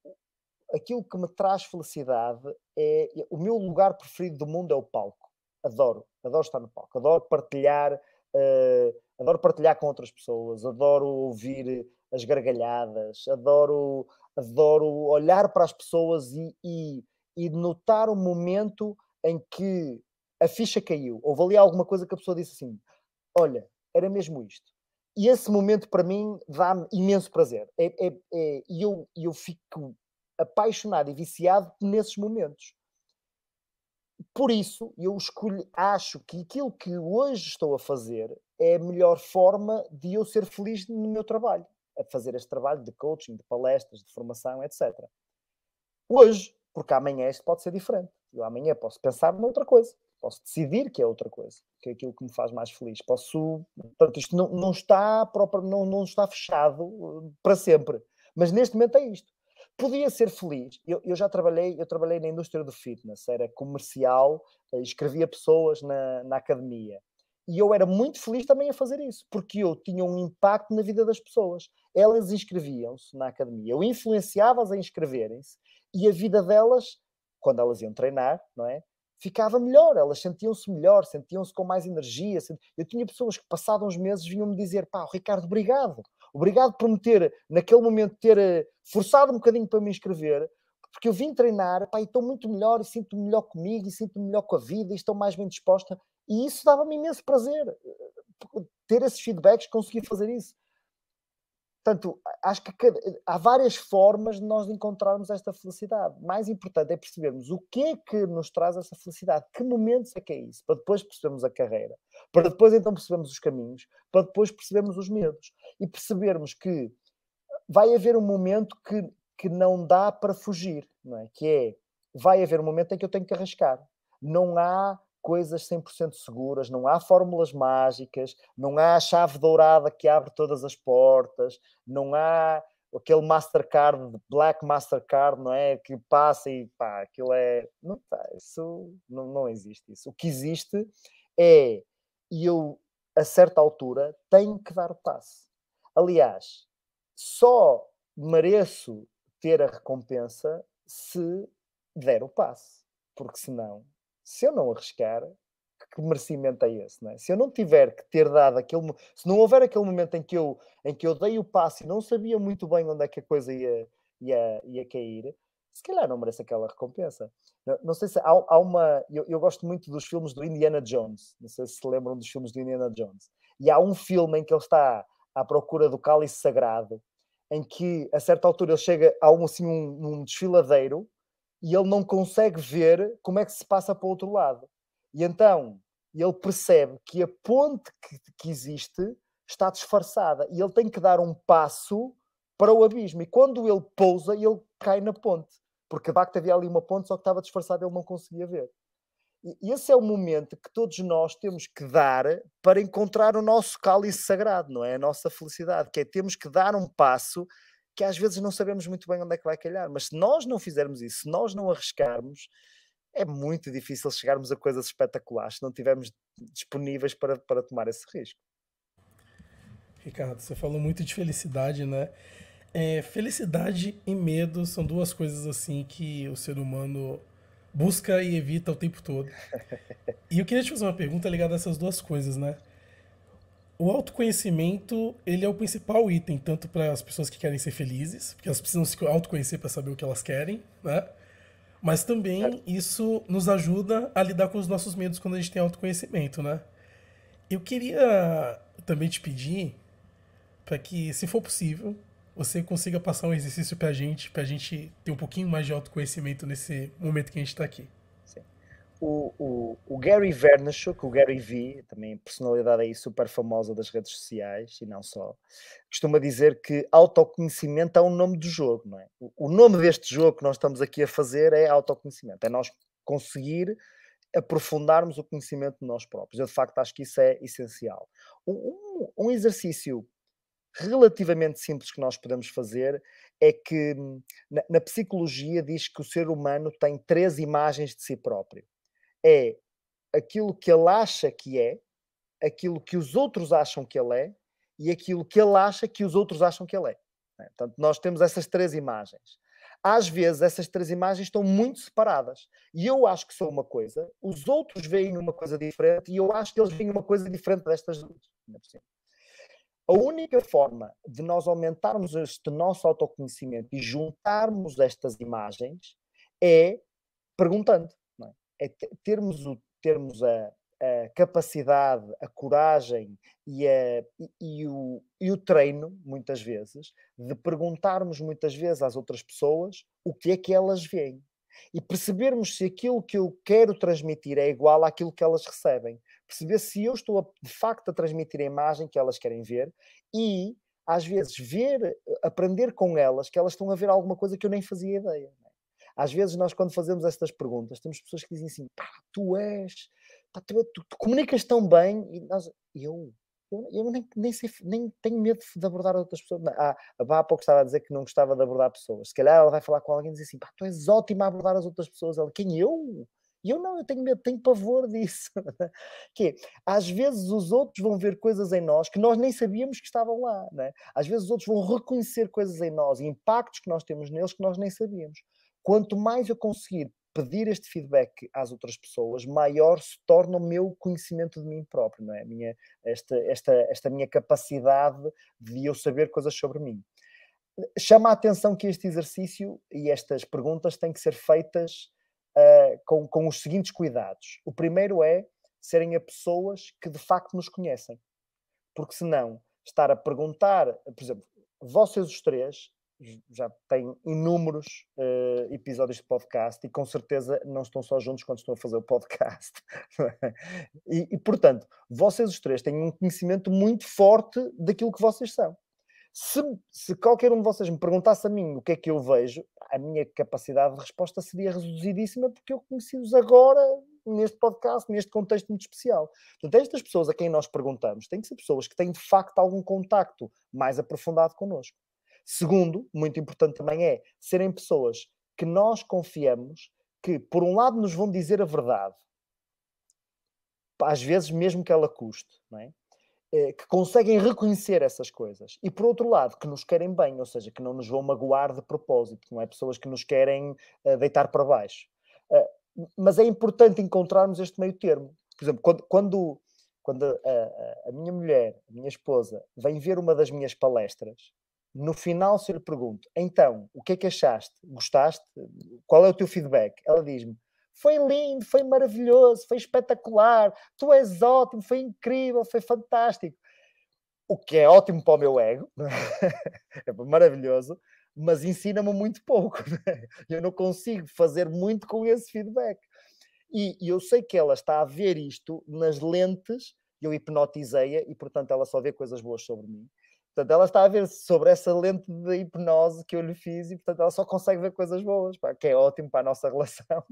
aquilo que me traz felicidade é. O meu lugar preferido do mundo é o palco. Adoro, adoro estar no palco, adoro partilhar. Uh, adoro partilhar com outras pessoas, adoro ouvir as gargalhadas, adoro, adoro olhar para as pessoas e, e, e notar o momento em que a ficha caiu, houve ali alguma coisa que a pessoa disse assim: olha, era mesmo isto. E esse momento para mim dá-me imenso prazer. E é, é, é eu, eu fico apaixonado e viciado nesses momentos. Por isso, eu escolho, acho que aquilo que hoje estou a fazer é a melhor forma de eu ser feliz no meu trabalho, a fazer este trabalho de coaching, de palestras, de formação, etc. Hoje, porque amanhã isto pode ser diferente. Eu amanhã posso pensar noutra coisa posso decidir que é outra coisa, que é aquilo que me faz mais feliz. Posso, portanto, isto não, não está próprio, não, não está fechado uh, para sempre, mas neste momento é isto. Podia ser feliz. Eu, eu já trabalhei, eu trabalhei na indústria do fitness, era comercial, eh, escrevia pessoas na, na academia. E eu era muito feliz também a fazer isso, porque eu tinha um impacto na vida das pessoas. Elas inscreviam-se na academia, eu influenciava-as a inscreverem-se e a vida delas, quando elas iam treinar, não é? ficava melhor, elas sentiam-se melhor, sentiam-se com mais energia. Eu tinha pessoas que, passados uns meses, vinham-me dizer: pá, Ricardo, obrigado, obrigado por me ter, naquele momento, ter eh, forçado um bocadinho para me inscrever, porque eu vim treinar, pá, e estou muito melhor, e sinto-me melhor comigo, e sinto-me melhor com a vida, e estou mais bem disposta. E isso dava-me imenso prazer, eh, ter esses feedbacks, conseguir fazer isso. Portanto, acho que cada, há várias formas de nós encontrarmos esta felicidade. Mais importante é percebermos o que é que nos traz essa felicidade, que momentos é que é isso, para depois percebermos a carreira, para depois então percebermos os caminhos, para depois percebermos os medos e percebermos que vai haver um momento que, que não dá para fugir, não é? Que é, vai haver um momento em que eu tenho que arriscar. Não há coisas 100% seguras, não há fórmulas mágicas, não há a chave dourada que abre todas as portas, não há aquele Mastercard, Black Mastercard, não é? Que passa e pá, aquilo é. Não, pá, isso não, não existe isso. O que existe é eu, a certa altura, tenho que dar o passo. Aliás, só mereço ter a recompensa se der o passo, porque senão se eu não arriscar, que merecimento é esse? Não é? Se eu não tiver que ter dado aquele. Se não houver aquele momento em que eu, em que eu dei o passo e não sabia muito bem onde é que a coisa ia, ia, ia cair, se calhar não merece aquela recompensa. Não, não sei se há, há uma. Eu, eu, gosto muito dos filmes do Indiana Jones. Não sei se se lembram dos filmes do Indiana Jones. E há um filme em que ele está à procura do cálice sagrado, em que a certa altura ele chega a um, assim, um, um desfiladeiro e ele não consegue ver como é que se passa para o outro lado. E então ele percebe que a ponte que, que existe está disfarçada e ele tem que dar um passo para o abismo. E quando ele pousa, ele cai na ponte, porque de facto havia ali uma ponte, só que estava disfarçada, ele não conseguia ver. E esse é o momento que todos nós temos que dar para encontrar o nosso cálice sagrado, não é? A nossa felicidade, que é temos que dar um passo que às vezes não sabemos muito bem onde é que vai calhar, mas se nós não fizermos isso, se nós não arriscarmos, é muito difícil chegarmos a coisas espetaculares se não estivermos disponíveis para, para tomar esse risco. Ricardo, você falou muito de felicidade, né? É, felicidade e medo são duas coisas assim que o ser humano busca e evita o tempo todo. E eu queria te fazer uma pergunta ligada a essas duas coisas, né? o autoconhecimento ele é o principal item tanto para as pessoas que querem ser felizes, porque elas precisam se autoconhecer para saber o que elas querem, né? Mas também isso nos ajuda a lidar com os nossos medos quando a gente tem autoconhecimento, né? Eu queria também te pedir para que, se for possível, você consiga passar um exercício para a gente, para a gente ter um pouquinho mais de autoconhecimento nesse momento que a gente está aqui o, o, o, Gary Vernachuk, o Gary V, também personalidade aí super famosa das redes sociais e não só, costuma dizer que autoconhecimento é o nome do jogo, não é? O, o nome deste jogo que nós estamos aqui a fazer é autoconhecimento, é nós conseguir aprofundarmos o conhecimento de nós próprios. Eu, de facto, acho que isso é essencial. Um, um exercício relativamente simples que nós podemos fazer é que hum, na, na, psicologia diz que o ser humano tem três imagens de si próprio é aquilo que ele acha que é, aquilo que os outros acham que ele é e aquilo que ele acha que os outros acham que ele é. Né? Portanto, nós temos essas três imagens. Às vezes, essas três imagens estão muito separadas. E eu acho que sou uma coisa, os outros veem uma coisa diferente e eu acho que eles veem uma coisa diferente destas duas. A única forma de nós aumentarmos este nosso autoconhecimento e juntarmos estas imagens é perguntando é termos, o, termos a, a capacidade, a coragem e, a, e, o, e o treino, muitas vezes, de perguntarmos muitas vezes às outras pessoas o que é que elas veem e percebermos se aquilo que eu quero transmitir é igual àquilo que elas recebem. Perceber se eu estou a, de facto a transmitir a imagem que elas querem ver e, às vezes, ver, eh, aprender com elas que elas estão a ver alguma coisa que eu nem fazia ideia. Às vezes nós quando fazemos estas perguntas, temos pessoas que dizem assim, pá, tu és, pá, tu, é, tu, tu comunicas tão bem, e nós, eu, eu, eu nem, nem, sei, nem, tenho medo de abordar outras pessoas. ah, há pouco estava a dizer que não gostava de abordar pessoas. Se calhar ela vai falar com alguém e dizer assim: pá, tu és ótima a abordar as outras pessoas. Ela, quem eu? E eu não, eu tenho medo, tenho pavor disso. que é, às vezes os outros vão ver coisas em nós que nós nem sabíamos que estavam lá. Né? Às vezes os outros vão reconhecer coisas em nós, impactos que nós temos neles que nós nem sabíamos. Quanto mais eu conseguir pedir este feedback às outras pessoas, maior se torna o meu conhecimento de mim próprio, não é? Minha, esta, esta, esta minha capacidade de eu saber coisas sobre mim. Chama a atenção que este exercício e estas perguntas têm que ser feitas uh, com, com os seguintes cuidados. O primeiro é serem a pessoas que de facto nos conhecem, porque senão estar a perguntar, por exemplo, vocês os três já têm inúmeros uh, episódios de podcast e com certeza não estão só juntos quando estão a fazer o podcast. É? e, e, portanto, vocês os três têm um conhecimento muito forte daquilo que vocês são. Se, se, qualquer um de vocês me perguntasse a mim o que é que eu vejo, a minha capacidade de resposta seria reduzidíssima porque eu conheci-os agora neste podcast, neste contexto muito especial. Portanto, estas pessoas a quem nós perguntamos têm que ser pessoas que têm de facto algum contacto mais aprofundado connosco. Segundo, muito importante também é serem pessoas que nós confiamos que, por um lado, nos vão dizer a verdade, às vezes mesmo que ela custe, não é? Eh, que conseguem reconhecer essas coisas e por outro lado que nos querem bem, ou seja, que não nos vão magoar de propósito, não é pessoas que nos querem uh, deitar para baixo. Uh, mas é importante encontrarmos este meio termo. Por exemplo, quando, quando, quando a, a, a, minha mulher, a minha esposa, vem ver uma das minhas palestras, no final, se eu lhe pergunto, então, o que é que achaste? Gostaste? Qual é o teu feedback? Ela diz-me, foi lindo, foi maravilhoso, foi espetacular, tu és ótimo, foi incrível, foi fantástico. O que é ótimo para o meu ego, é maravilhoso, mas ensina-me muito pouco. É? Eu não consigo fazer muito com esse feedback. E, e eu sei que ela está a ver isto nas lentes, eu hipnotizei-a e, portanto, ela só vê coisas boas sobre mim Portanto, ela está a ver sobre essa lente de hipnose que eu lhe fiz e, portanto, ela só consegue ver coisas boas, pá, que é ótimo para a nossa relação.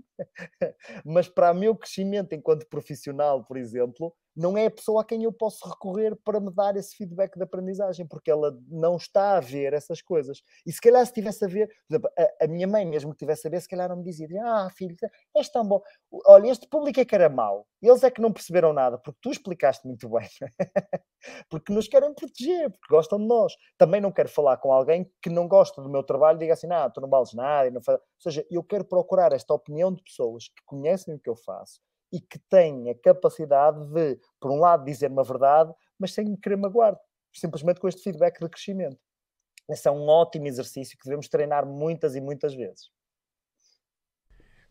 Mas para o meu crescimento enquanto profissional, por exemplo, não é a pessoa a quem eu posso recorrer para me dar esse feedback de aprendizagem, porque ela não está a ver essas coisas. E se calhar se estivesse a ver, por exemplo, a, a, minha mãe mesmo que estivesse a ver, se calhar não me dizia, ah, filho, tá, és tão bom. Olha, este público é que era mau. Eles é que não perceberam nada, porque tu explicaste muito bem. porque nos querem proteger, porque gostam de nós. Também não quero falar com alguém que não gosta do meu trabalho e diga assim, ah, tu não vales nada. Ou seja, eu quero procurar esta opinião de pessoas que conhecem o que eu faço, e que tem a capacidade de, por um lado, dizer uma verdade, mas sem me querer magoar, simplesmente com este feedback de crescimento. Esse é um ótimo exercício que devemos treinar muitas e muitas vezes.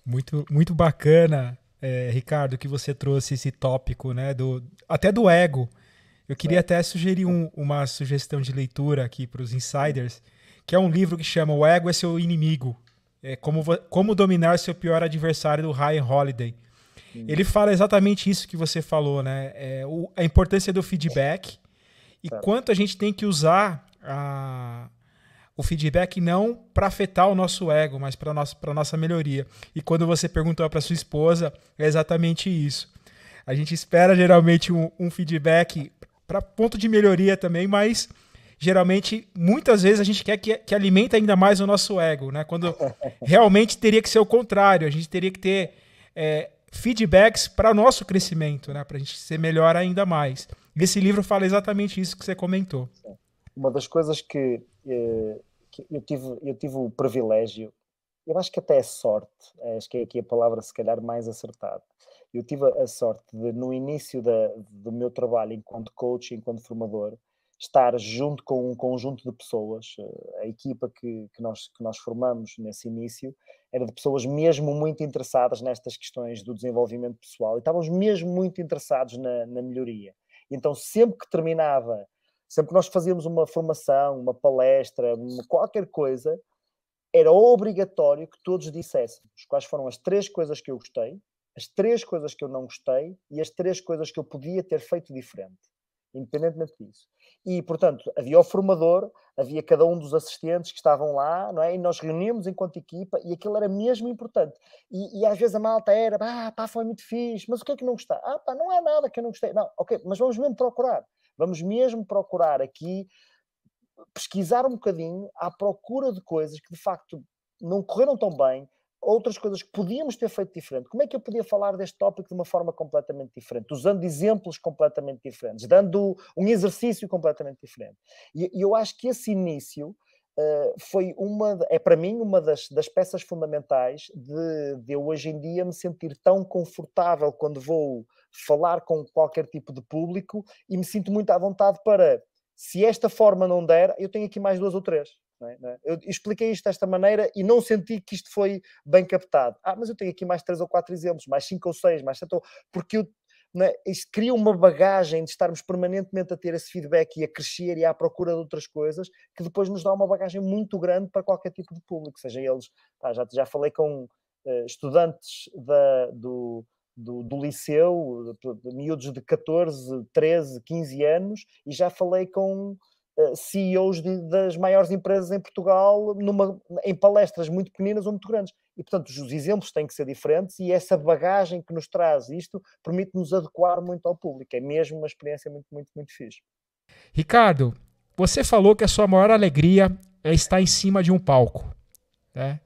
Muito, muito bacana, é, Ricardo, que você trouxe esse tópico, né? Do, até do ego. Eu queria é. até sugerir um, uma sugestão de leitura aqui para os insiders, que é um livro que chama O Ego é Seu Inimigo. É como, como Dominar Seu Pior Adversário, do Ryan Holiday. Uhum. Ele fala exatamente isso que você falou, né? É, o, a importância do feedback e quanto a gente tem que usar a, o feedback não para afetar o nosso ego, mas para nossa, nossa melhoria. E quando você perguntou para sua esposa, é exatamente isso. A gente espera geralmente um, um feedback para ponto de melhoria também, mas geralmente, muitas vezes a gente quer que, que alimente ainda mais o nosso ego, né? Quando realmente teria que ser o contrário, a gente teria que ter é, feedbacks para o nosso crescimento, né? para a gente ser melhor ainda mais. Esse livro fala exatamente isso que você comentou. Uma das coisas que, eh, que eu, tive, eu tive o privilégio, eu acho que até é sorte, eh, acho que é aqui a palavra se calhar mais acertada. Eu tive a, a sorte de, no início da, do meu trabalho enquanto coach, enquanto formador, estar junto com um conjunto de pessoas. Eh, a equipa que, que, nós, que nós formamos nesse início era de pessoas mesmo muito interessadas nestas questões do desenvolvimento pessoal e estávamos mesmo muito interessados na, na melhoria. Então, sempre que terminava, sempre que nós fazíamos uma formação, uma palestra, qualquer coisa, era obrigatório que todos dissessemos quais foram as três coisas que eu gostei, as três coisas que eu não gostei e as três coisas que eu podia ter feito diferente independentemente disso. E, portanto, havia o formador, havia cada um dos assistentes que estavam lá, não é? E nós reuníamos enquanto equipa e aquilo era mesmo importante. E, e às vezes a malta era, ah, pá, foi muito fixe, mas o que é que não gostei? Ah, pá, não há nada que eu não gostei. Não, ok, mas vamos mesmo procurar. Vamos mesmo procurar aqui, pesquisar um bocadinho à procura de coisas que de facto não correram tão bem, outras coisas que podíamos ter feito diferente. Como é que eu podia falar deste tópico de uma forma completamente diferente, usando exemplos completamente diferentes, dando um exercício completamente diferente? E, e eu acho que esse início Uh, foi uma, é para mim uma das, das peças fundamentais de, de, eu hoje em dia me sentir tão confortável quando vou falar com qualquer tipo de público e me sinto muito à vontade para, se esta forma não der, eu tenho aqui mais duas ou três. É? é? Eu expliquei isto desta maneira e não senti que isto foi bem captado. Ah, mas eu tenho aqui mais três ou quatro exemplos, mais cinco ou seis, mais sete ou... Porque eu é? cria uma bagagem de estarmos permanentemente a ter esse feedback e a crescer e à procura de outras coisas, que depois nos dá uma bagagem muito grande para qualquer tipo de público, seja eles. Ah, já, já falei com uh, estudantes da, do, do, do, liceu, de, de, de, miúdos de 14, 13, 15 anos, e já falei com eh, CEOs de, das maiores empresas em Portugal numa, em palestras muito pequeninas ou muito grandes. E, portanto, os exemplos têm que ser diferentes e essa bagagem que nos traz isto permite-nos adequar muito ao público. É mesmo uma experiência muito, muito, muito fixe. Ricardo, você falou que a sua maior alegria é estar em cima de um palco. Né?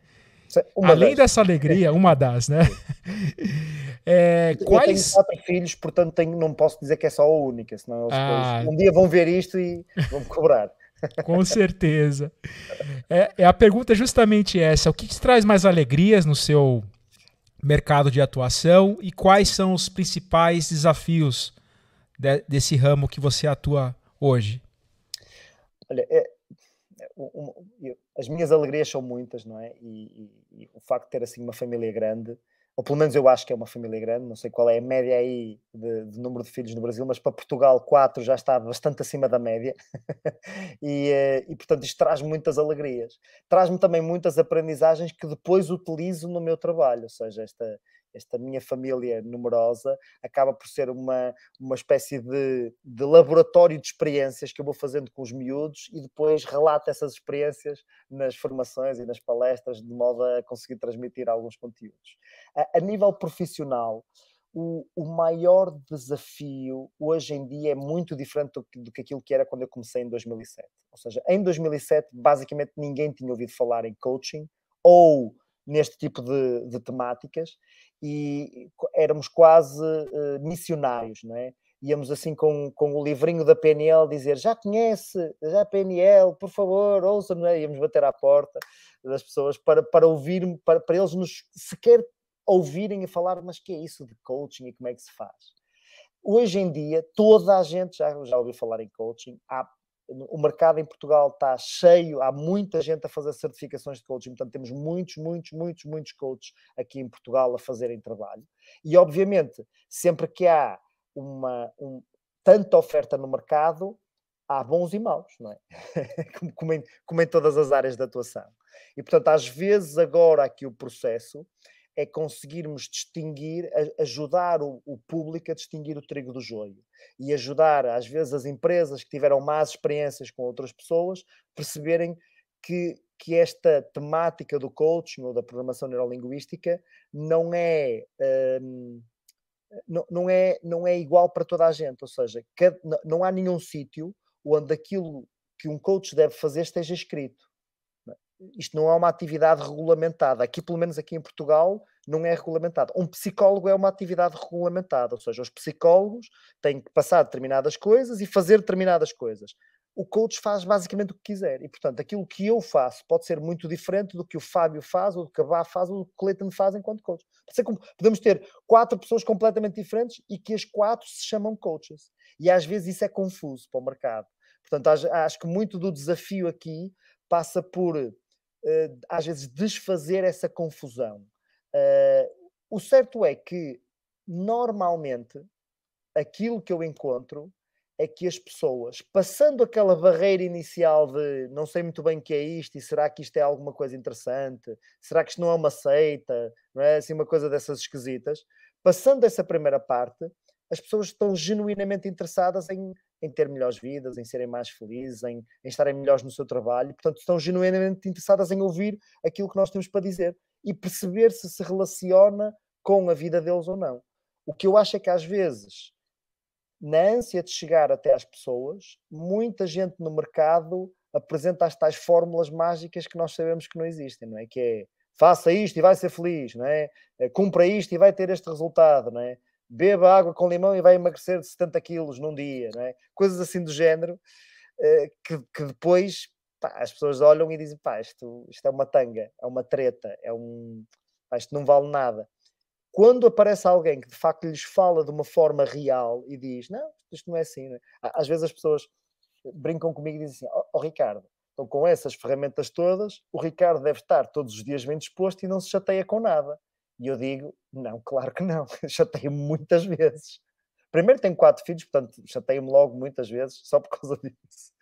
Uma Além das. dessa alegria, uma das, né? É, eu quais... tenho quatro filhos, portanto tenho, não posso dizer que é só a única, senão eles ah. um dia vão ver isto e vão me cobrar. Com certeza. É, é, a pergunta é justamente essa: o que te traz mais alegrias no seu mercado de atuação e quais são os principais desafios de, desse ramo que você atua hoje? Olha, é, um, é, eu, as minhas alegrias são muitas, não é? E, e, e, o facto de ter assim uma família grande ou pelo menos eu acho que é uma família grande, não sei qual é a média aí de, de número de filhos no Brasil, mas para Portugal 4 já está bastante acima da média e, eh, e, portanto isto traz muitas alegrias. Traz-me também muitas aprendizagens que depois utilizo no meu trabalho, ou seja, esta, esta minha família numerosa, acaba por ser uma, uma espécie de, de laboratório de experiências que eu vou fazendo com os miúdos e depois relato essas experiências nas formações e nas palestras, de modo a conseguir transmitir alguns conteúdos. A, a nível profissional, o, o, maior desafio hoje em dia é muito diferente do, do que aquilo que era quando eu comecei em 2007. Ou seja, em 2007, basicamente ninguém tinha ouvido falar em coaching ou neste tipo de, de temáticas e éramos quase uh, missionários, não é? Íamos assim com, com o livrinho da PNL dizer já conhece, já PNL, por favor, ouça, não é? Íamos bater à porta das pessoas para, para ouvir, para, para eles nos sequer ouvirem e falar, mas que é isso de coaching e como é que se faz? Hoje em dia, toda a gente já, já ouviu falar em coaching, há o mercado em Portugal está cheio, há muita gente a fazer certificações de coaching, portanto temos muitos, muitos, muitos, muitos coaches aqui em Portugal a fazerem trabalho. E obviamente, sempre que há uma um, tanta oferta no mercado, há bons e maus, não é? como, em, como em todas as áreas de atuação. E portanto, às vezes agora aqui o processo é conseguirmos distinguir, ajudar o, o, público a distinguir o trigo do joio e ajudar, às vezes, as empresas que tiveram más experiências com outras pessoas perceberem que, que esta temática do coaching ou da programação neurolinguística não é. Hum, não, não, é, não é igual para toda a gente, ou seja, cada, não há nenhum sítio onde aquilo que um coach deve fazer esteja escrito isto não é uma atividade regulamentada. Aqui, pelo menos aqui em Portugal, não é regulamentado. Um psicólogo é uma atividade regulamentada, ou seja, os psicólogos têm que passar determinadas coisas e fazer determinadas coisas. O coach faz basicamente o que quiser. E, portanto, aquilo que eu faço pode ser muito diferente do que o Fábio faz, ou do que a Bá faz, ou do que o Clayton faz enquanto coach. podemos ter quatro pessoas completamente diferentes e que as quatro se chamam coaches. E às vezes isso é confuso para o mercado. Portanto, acho que muito do desafio aqui passa por eh, às vezes desfazer essa confusão. Eh, o certo é que, normalmente, aquilo que eu encontro é que as pessoas, passando aquela barreira inicial de não sei muito bem o que é isto e será que isto é alguma coisa interessante, será que isto não é uma seita, não é assim uma coisa dessas esquisitas, passando essa primeira parte, as pessoas estão genuinamente interessadas em em ter melhores vidas, em serem mais felizes, em, em estarem melhores no seu trabalho. Portanto, estão genuinamente interessadas em ouvir aquilo que nós temos para dizer e perceber se se relaciona com a vida deles ou não. O que eu acho é que às vezes, na ânsia de chegar até às pessoas, muita gente no mercado apresenta as tais fórmulas mágicas que nós sabemos que não existem, não é? Que é faça isto e vai ser feliz, não é? Cumpra isto e vai ter este resultado, não é? beba água com limão e vai emagrecer de 70 quilos num dia, não é? Coisas assim do género eh, que, que depois pá, as pessoas olham e dizem, pá, isto, isto é uma tanga, é uma treta, é um... Pá, isto não vale nada. Quando aparece alguém que de facto lhes fala de uma forma real e diz, não, isto não é assim, não é? Às vezes as pessoas eh, brincam comigo e dizem assim, ó oh, oh, Ricardo, então com essas ferramentas todas, o Ricardo deve estar todos os dias bem disposto e não se chateia com nada. E eu digo, não, claro que não, chateio-me muitas vezes. Primeiro tenho quatro filhos, portanto chateio-me logo muitas vezes, só por causa disso.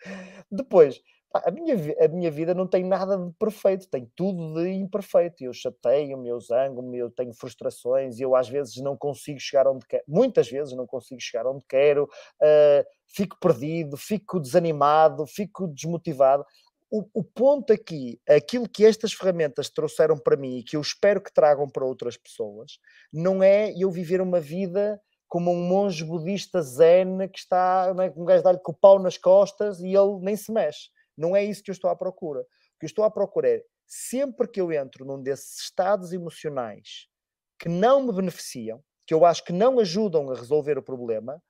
Depois, a minha, a minha vida não tem nada de perfeito, tem tudo de imperfeito. Eu chateio-me, eu zango-me, eu tenho frustrações, eu às vezes não consigo chegar onde quero, muitas vezes não consigo chegar onde quero, uh, fico perdido, fico desanimado, fico desmotivado o, o, ponto aqui, aquilo que estas ferramentas trouxeram para mim e que eu espero que tragam para outras pessoas, não é eu viver uma vida como um monge budista zen que está, é? com um gajo dá-lhe com o pau nas costas e ele nem se mexe. Não é isso que eu estou à procura. O que eu estou à procura é, sempre que eu entro num desses estados emocionais que não me beneficiam, que eu acho que não ajudam a resolver o problema,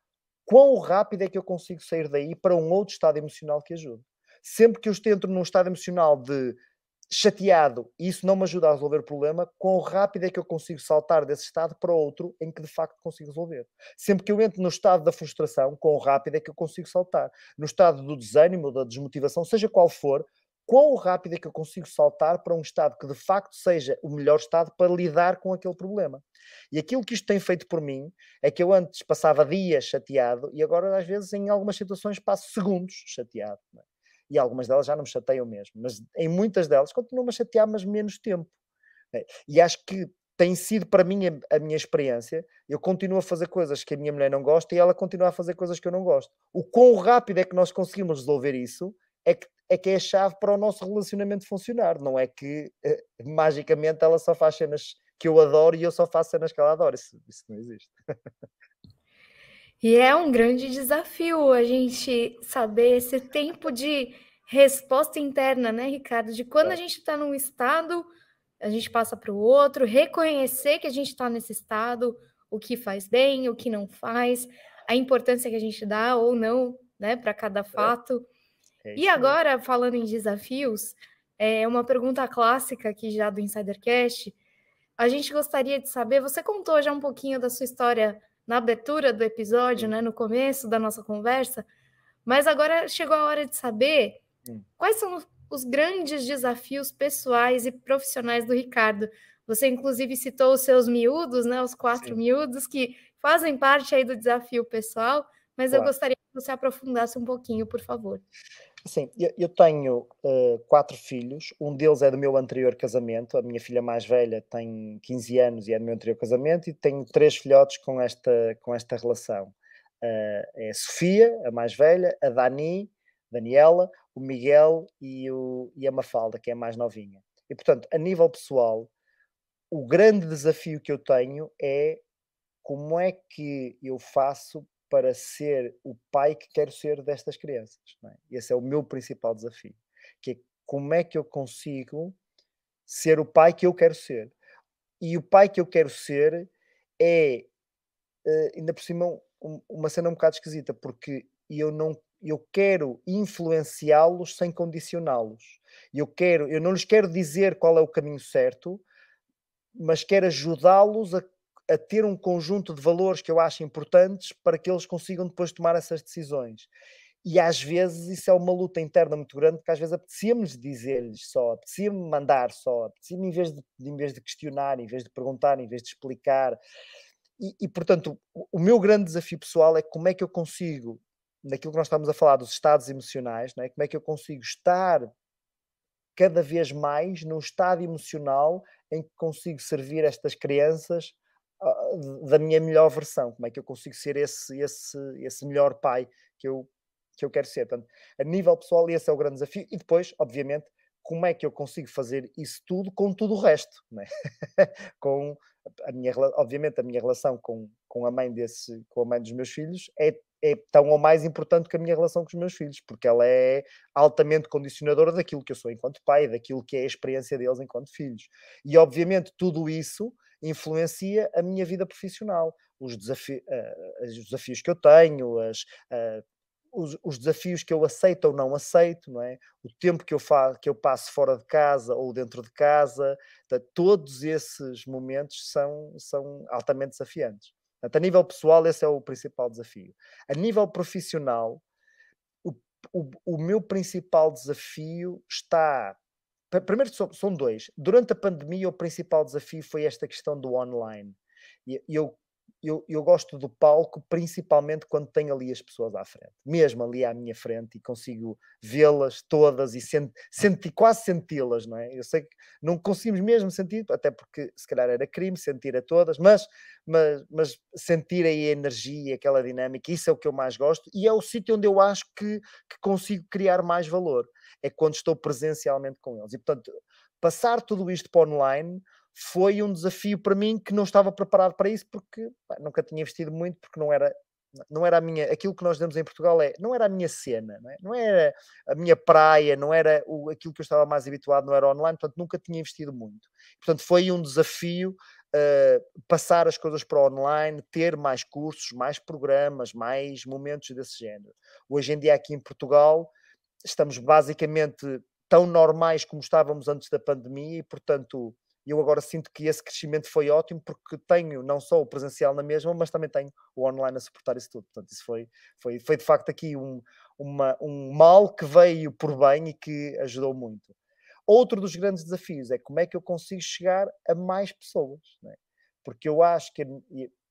quão rápido é que eu consigo sair daí para um outro estado emocional que ajude sempre que eu entro num estado emocional de chateado e isso não me ajuda a resolver o problema, quão rápido é que eu consigo saltar desse estado para outro em que de facto consigo resolver. Sempre que eu entro no estado da frustração, quão rápido é que eu consigo saltar. No estado do desânimo, da desmotivação, seja qual for, quão rápido é que eu consigo saltar para um estado que de facto seja o melhor estado para lidar com aquele problema. E aquilo que isto tem feito por mim é que eu antes passava dias chateado e agora às vezes em algumas situações passo segundos chateado. É? e algumas delas já não me chateiam mesmo, mas em muitas delas continuo-me a chatear, mas menos tempo. Né? E acho que tem sido para mim a, minha experiência. Eu continuo a fazer coisas que a minha mulher não gosta e ela continua a fazer coisas que eu não gosto. O quão rápido é que nós conseguimos resolver isso é que é, que é a chave para o nosso relacionamento funcionar. Não é que eh, magicamente ela só faz cenas que eu adoro e eu só faço cenas que ela adora. Isso, isso não existe. E é um grande desafio a gente saber esse tempo de resposta interna, né, Ricardo? De quando a é. gente está num estado, a gente passa para o outro, reconhecer que a gente está nesse estado, o que faz bem, o que não faz, a importância que a gente dá ou não, né, para cada é. fato. É e agora, falando em desafios, é uma pergunta clássica aqui já do Insidercast. A gente gostaria de saber, você contou já um pouquinho da sua história na abertura do episódio, né, no começo da nossa conversa, mas agora chegou a hora de saber quais são os grandes desafios pessoais e profissionais do Ricardo. Você, inclusive, citou os seus miúdos, né, os quatro Sim. miúdos, que fazem parte aí do desafio pessoal, mas claro. eu gostaria que você aprofundasse um pouquinho, por favor. Sim, eu, eu tenho uh, quatro filhos, um deles é do meu anterior casamento, a minha filha mais velha tem 15 anos e é do meu anterior casamento, e tenho três filhotes com esta, com esta relação. Uh, é a Sofia, a mais velha, a Dani, Daniela, o Miguel e, o, e a Mafalda, que é a mais novinha. E portanto, a nível pessoal, o grande desafio que eu tenho é como é que eu faço para ser o pai que quero ser destas crianças. É? Esse é o meu principal desafio, que é como é que eu consigo ser o pai que eu quero ser. E o pai que eu quero ser é, eh, ainda por cima, um, uma cena um bocado esquisita, porque eu não eu quero influenciá-los sem condicioná-los. Eu quero, eu não lhes quero dizer qual é o caminho certo, mas quero ajudá-los a a ter um conjunto de valores que eu acho importantes para que eles consigam depois tomar essas decisões. E às vezes isso é uma luta interna muito grande, porque às vezes apetecia-me dizer-lhes só, apetecia-me mandar só, apetecia-me em, vez de, em vez de questionar, em vez de perguntar, em vez de explicar. E, e portanto, o, o meu grande desafio pessoal é como é que eu consigo, naquilo que nós estamos a falar dos estados emocionais, não é? como é que eu consigo estar cada vez mais num estado emocional em que consigo servir estas crianças ah, da minha melhor versão, como é que eu consigo ser esse, esse, esse melhor pai que eu, que eu quero ser. Portanto, a nível pessoal, esse é o grande desafio, e depois, obviamente, como é que eu consigo fazer isso tudo com tudo o resto, né? com a minha, obviamente a minha relação com, com a mãe desse, com a mãe dos meus filhos é, é tão ou mais importante que a minha relação com os meus filhos, porque ela é altamente condicionadora daquilo que eu sou enquanto pai, daquilo que é a experiência deles enquanto filhos. E obviamente tudo isso influencia a minha vida profissional, os, desafi uh, os desafios que eu tenho, as, uh, os, os, desafios que eu aceito ou não aceito, não é? o tempo que eu, que eu passo fora de casa ou dentro de casa, todos esses momentos são, são altamente desafiantes. Portanto, a nível pessoal, esse é o principal desafio. A nível profissional, o, o, o meu principal desafio está Primeiro são dois. Durante a pandemia, o principal desafio foi esta questão do online. E eu eu, eu gosto do palco principalmente quando tenho ali as pessoas à frente, mesmo ali à minha frente e consigo vê-las todas e senti, senti quase senti-las, não é? Eu sei que não conseguimos mesmo sentir, até porque se calhar era crime sentir a todas, mas, mas, mas sentir aí a energia, aquela dinâmica, isso é o que eu mais gosto e é o sítio onde eu acho que, que consigo criar mais valor, é quando estou presencialmente com eles. E portanto, passar tudo isto para online foi um desafio para mim que não estava preparado para isso porque nunca tinha investido muito, porque não era não era a minha, aquilo que nós damos em Portugal é, não era a minha cena, não, é? não era a minha praia, não era o, aquilo que eu estava mais habituado, não era online, portanto nunca tinha investido muito. Portanto foi um desafio uh, passar as coisas para online, ter mais cursos, mais programas, mais momentos desse género. Hoje em dia aqui em Portugal estamos basicamente tão normais como estávamos antes da pandemia e portanto e eu agora sinto que esse crescimento foi ótimo porque tenho não só o presencial na mesma, mas também tenho o online a suportar isso tudo. Portanto, isso foi, foi, foi de facto aqui um, uma, um mal que veio por bem e que ajudou muito. Outro dos grandes desafios é como é que eu consigo chegar a mais pessoas, é? porque eu acho que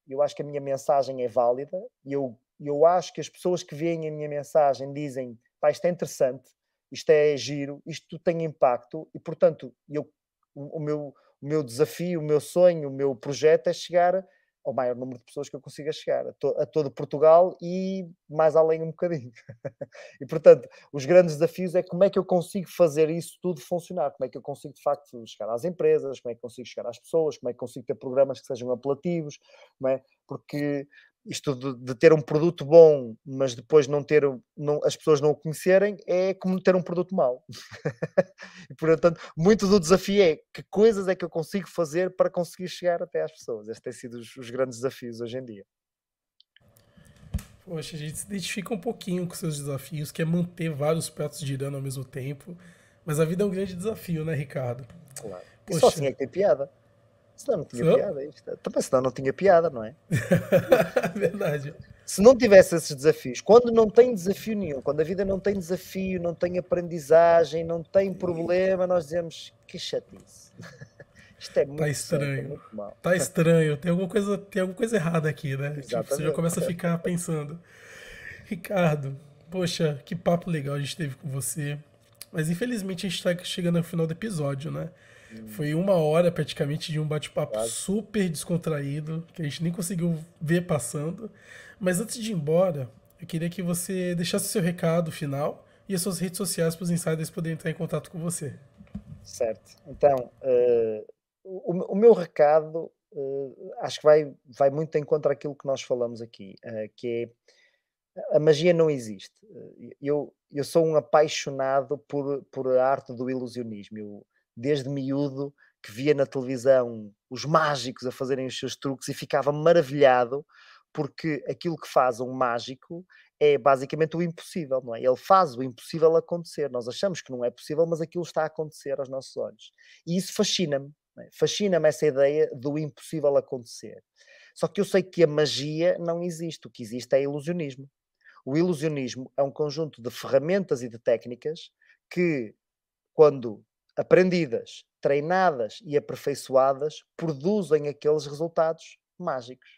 eu acho que a minha mensagem é válida e eu, eu acho que as pessoas que veem a minha mensagem dizem pá, isto é interessante, isto é giro, isto tem impacto e portanto eu, o meu o meu desafio, o meu sonho, o meu projeto é chegar ao maior número de pessoas que eu consiga chegar, a, to a todo Portugal e mais além um bocadinho. e portanto, os grandes desafios é como é que eu consigo fazer isso tudo funcionar, como é que eu consigo de facto chegar às empresas, como é que consigo chegar às pessoas, como é que consigo ter programas que sejam apelativos, não é? Porque isto de, de, ter um produto bom, mas depois não ter não, as pessoas não o conhecerem, é como ter um produto mau. e portanto, muito do desafio é que coisas é que eu consigo fazer para conseguir chegar até às pessoas. Estes têm sido os, os grandes desafios hoje em dia. Poxa, a gente se identifica um pouquinho com seus desafios, que é manter vários pratos girando ao mesmo tempo. Mas a vida é um grande desafio, né, Ricardo? Claro. Poxa. só assim é que tem piada. Senão não tinha é Senão? piada. Também se não tinha piada, não é? Verdade. Se não tivesse esses desafios, quando não tem desafio nenhum, quando a vida não tem desafio, não tem aprendizagem, não tem problema, nós dizemos que chatice. Isto é muito tá é estranho. Certo, é tá estranho. Tem alguma coisa, tem alguma coisa errada aqui, né? Tipo, você já começa a ficar pensando. Ricardo, poxa, que papo legal a gente teve com você. Mas infelizmente a gente está chegando ao final do episódio, né? Foi uma hora praticamente de um bate-papo super descontraído, que a gente nem conseguiu ver passando. Mas antes de ir embora, eu queria que você deixasse o seu recado final e as suas redes sociais para os insiders poderem entrar em contato com você. Certo. Então, uh, o, o, meu recado uh, acho que vai, vai muito em contra aquilo que nós falamos aqui, uh, que é a magia não existe. Eu, eu sou um apaixonado por, por a arte do ilusionismo. Eu desde miúdo que via na televisão os mágicos a fazerem os seus truques e ficava maravilhado porque aquilo que faz um mágico é basicamente o impossível, não é? Ele faz o impossível acontecer. Nós achamos que não é possível, mas aquilo está a acontecer aos nossos olhos. E isso fascina-me. É? Fascina-me essa ideia do impossível acontecer. Só que eu sei que a magia não existe. O que existe é ilusionismo. O ilusionismo é um conjunto de ferramentas e de técnicas que, quando aprendidas, treinadas e aperfeiçoadas produzem aqueles resultados mágicos.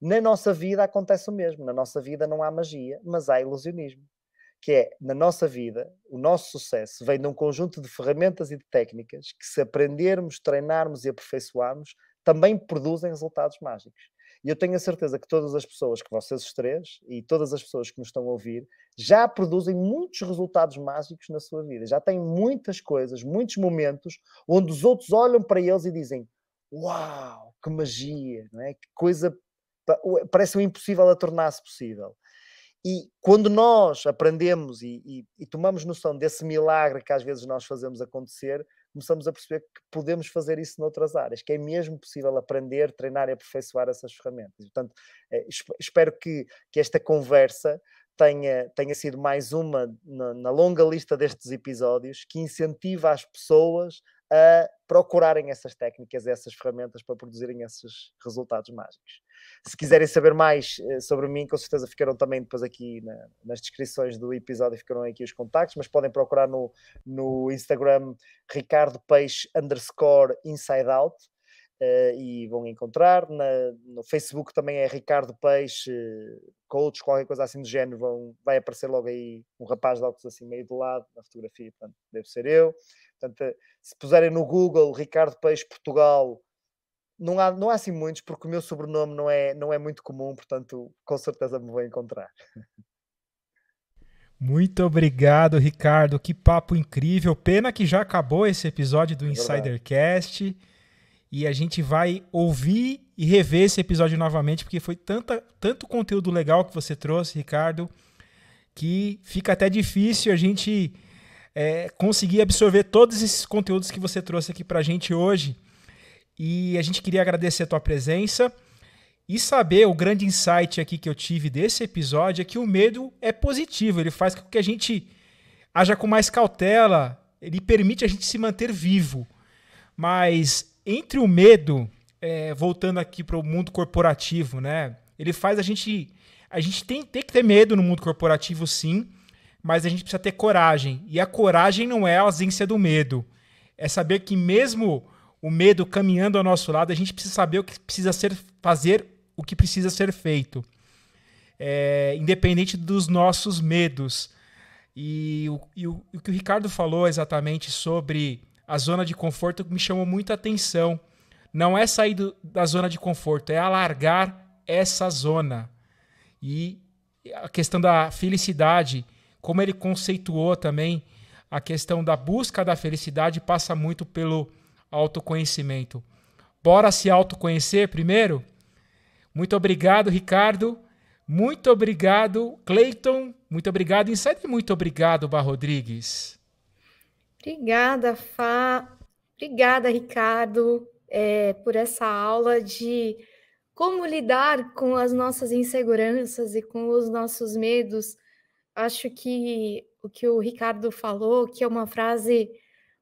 Na nossa vida acontece o mesmo. Na nossa vida não há magia, mas há ilusionismo. Que é, na nossa vida, o nosso sucesso vem de um conjunto de ferramentas e de técnicas que, se aprendermos, treinarmos e aperfeiçoarmos, também produzem resultados mágicos. E eu tenho a certeza que todas as pessoas, que vocês três e todas as pessoas que nos estão a ouvir, já produzem muitos resultados mágicos na sua vida. Já têm muitas coisas, muitos momentos onde os outros olham para eles e dizem: Uau, que magia! Não é? Que coisa. Parece o um impossível a tornar-se possível. E quando nós aprendemos e, e, e tomamos noção desse milagre que às vezes nós fazemos acontecer, começamos a perceber que podemos fazer isso noutras áreas, que é mesmo possível aprender, treinar e aperfeiçoar essas ferramentas. Portanto, eh, espero que, que esta conversa tenha, tenha sido mais uma na, na longa lista destes episódios que incentiva as pessoas a procurarem essas técnicas, essas ferramentas para produzirem esses resultados mágicos. Se quiserem saber mais eh, sobre mim, com certeza ficarão também depois aqui na, nas descrições do episódio, ficarão aqui os contactos, mas podem procurar no, no Instagram Ricardo Peixe underscore inside out Uh, e vão encontrar. Na, no Facebook também é Ricardo Peixe, coach, qualquer coisa assim do género, vão, vai aparecer logo aí um rapaz de óculos assim meio do lado na fotografia, portanto, deve ser eu. Portanto, eh, se puserem no Google Ricardo Peixe Portugal, não há, não há assim muitos, porque o meu sobrenome não é, não é muito comum, portanto, com certeza me vão encontrar. Muito obrigado, Ricardo. Que papo incrível. Pena que já acabou esse episódio do é Insidercast. E a gente vai ouvir e rever esse episódio novamente, porque foi tanta, tanto conteúdo legal que você trouxe, Ricardo, que fica até difícil a gente é, conseguir absorver todos esses conteúdos que você trouxe aqui para a gente hoje. E a gente queria agradecer a tua presença e saber o grande insight aqui que eu tive desse episódio é que o medo é positivo, ele faz com que a gente haja com mais cautela, ele permite a gente se manter vivo. Mas entre o medo, é, voltando aqui para o mundo corporativo, né? Ele faz a gente. A gente tem, tem que ter medo no mundo corporativo, sim, mas a gente precisa ter coragem. E a coragem não é a ausência do medo. É saber que mesmo o medo caminhando ao nosso lado, a gente precisa saber o que precisa ser fazer, o que precisa ser feito. É, independente dos nossos medos. E, o, e o, o que o Ricardo falou exatamente sobre a zona de conforto me chamou muita atenção. Não é sair do, da zona de conforto, é alargar essa zona. E a questão da felicidade, como ele conceituou também, a questão da busca da felicidade passa muito pelo autoconhecimento. Bora se autoconhecer primeiro? Muito obrigado, Ricardo. Muito obrigado, Clayton. Muito obrigado, Insight. Muito obrigado, Bar Rodrigues. Obrigada, Fá. Obrigada, Ricardo, é, por essa aula de como lidar com as nossas inseguranças e com os nossos medos. Acho que o que o Ricardo falou, que é uma frase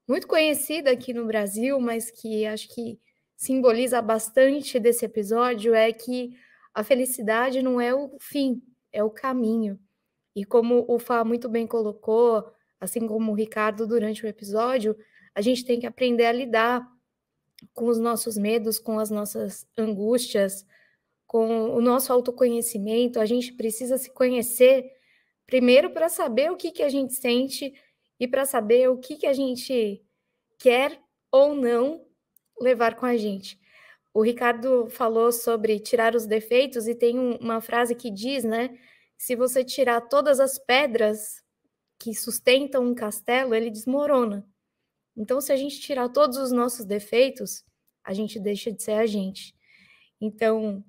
muito conhecida aqui no Brasil, mas que acho que simboliza bastante desse episódio, é que a felicidade não é o fim, é o caminho. E como o Fá muito bem colocou, assim como o Ricardo durante o episódio, a gente tem que aprender a lidar com os nossos medos, com as nossas angústias, com o nosso autoconhecimento. A gente precisa se conhecer primeiro para saber o que, que a gente sente e para saber o que, que a gente quer ou não levar com a gente. O Ricardo falou sobre tirar os defeitos e tem uma frase que diz, né? Se você tirar todas as pedras, que sustentam um castelo, ele desmorona. Então, se a gente tirar todos os nossos defeitos, a gente deixa de ser a gente. Então,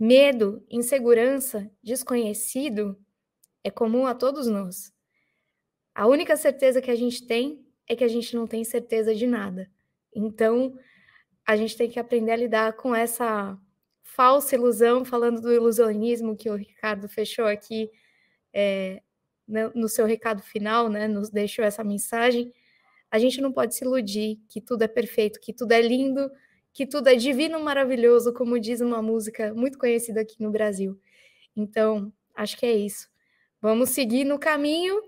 medo, insegurança, desconhecido é comum a todos nós. A única certeza que a gente tem é que a gente não tem certeza de nada. Então, a gente tem que aprender a lidar com essa falsa ilusão, falando do ilusionismo que o Ricardo fechou aqui é, né, no seu recado final, né, nos deixou essa mensagem, a gente não pode se iludir que tudo é perfeito, que tudo é lindo, que tudo é divino, maravilhoso, como diz uma música muito conhecida aqui no Brasil. Então, acho que é isso. Vamos seguir no caminho.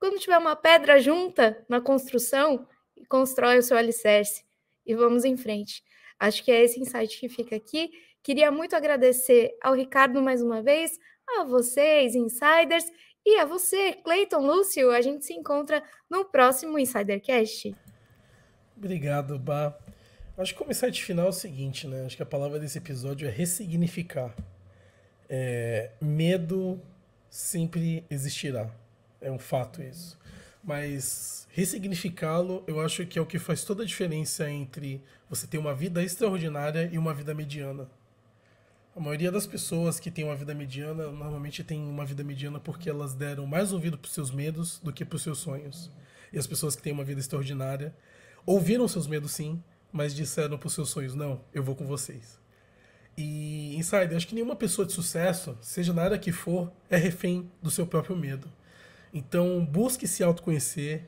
Quando tiver uma pedra junta na construção, constrói o seu alicerce e vamos em frente. Acho que é esse insight que fica aqui. Queria muito agradecer ao Ricardo mais uma vez, a vocês, insiders, e a é você, Cleiton Lúcio, a gente se encontra no próximo Insidercast. Obrigado, Bá. Acho que o insight final é o seguinte, né? Acho que a palavra desse episódio é ressignificar. É, medo sempre existirá. É um fato isso. Mas ressignificá-lo, eu acho que é o que faz toda a diferença entre você ter uma vida extraordinária e uma vida mediana. A maioria das pessoas que tem uma vida mediana normalmente tem uma vida mediana porque elas deram mais ouvido para seus medos do que para os seus sonhos. E as pessoas que têm uma vida extraordinária ouviram seus medos sim, mas disseram para os seus sonhos: não, eu vou com vocês. E, Insider, acho que nenhuma pessoa de sucesso, seja na área que for, é refém do seu próprio medo. Então, busque se autoconhecer,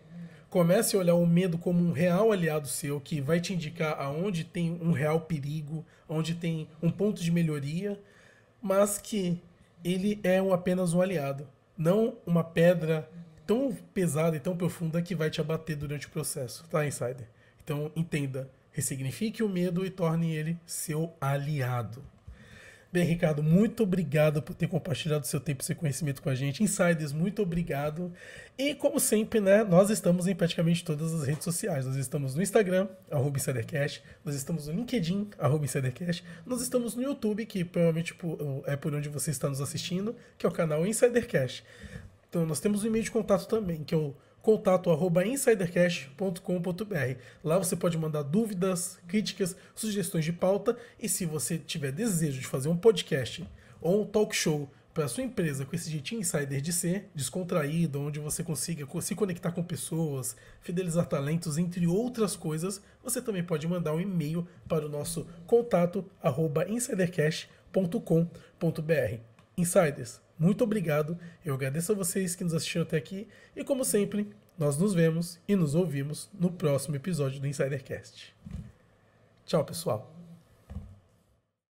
comece a olhar o medo como um real aliado seu que vai te indicar aonde tem um real perigo, onde tem um ponto de melhoria, mas que ele é um, apenas um aliado, não uma pedra tão pesada e tão profunda que vai te abater durante o processo, tá, Insider? Então entenda, ressignifique o medo e torne ele seu aliado. Bem, Ricardo, muito obrigado por ter compartilhado seu tempo e seu conhecimento com a gente. Insiders, muito obrigado. E como sempre, né, nós estamos em praticamente todas as redes sociais. Nós estamos no Instagram, arroba InsiderCast, nós estamos no LinkedIn, arroba InsiderCast, nós estamos no YouTube, que provavelmente é por onde você está nos assistindo, que é o canal InsiderCast. Então nós temos um e-mail de contato também, que é o contato@insidercash.com.br. Lá você pode mandar dúvidas, críticas, sugestões de pauta e se você tiver desejo de fazer um podcast ou um talk show para sua empresa com esse jeitinho insider de ser, descontraído, onde você consiga se conectar com pessoas, fidelizar talentos, entre outras coisas, você também pode mandar um e-mail para o nosso contato@insidercash.com.br. Insiders, muito obrigado. Eu agradeço a vocês que nos assistiram até aqui e, como sempre, nós nos vemos e nos ouvimos no próximo episódio do Insidercast. Tchau, pessoal.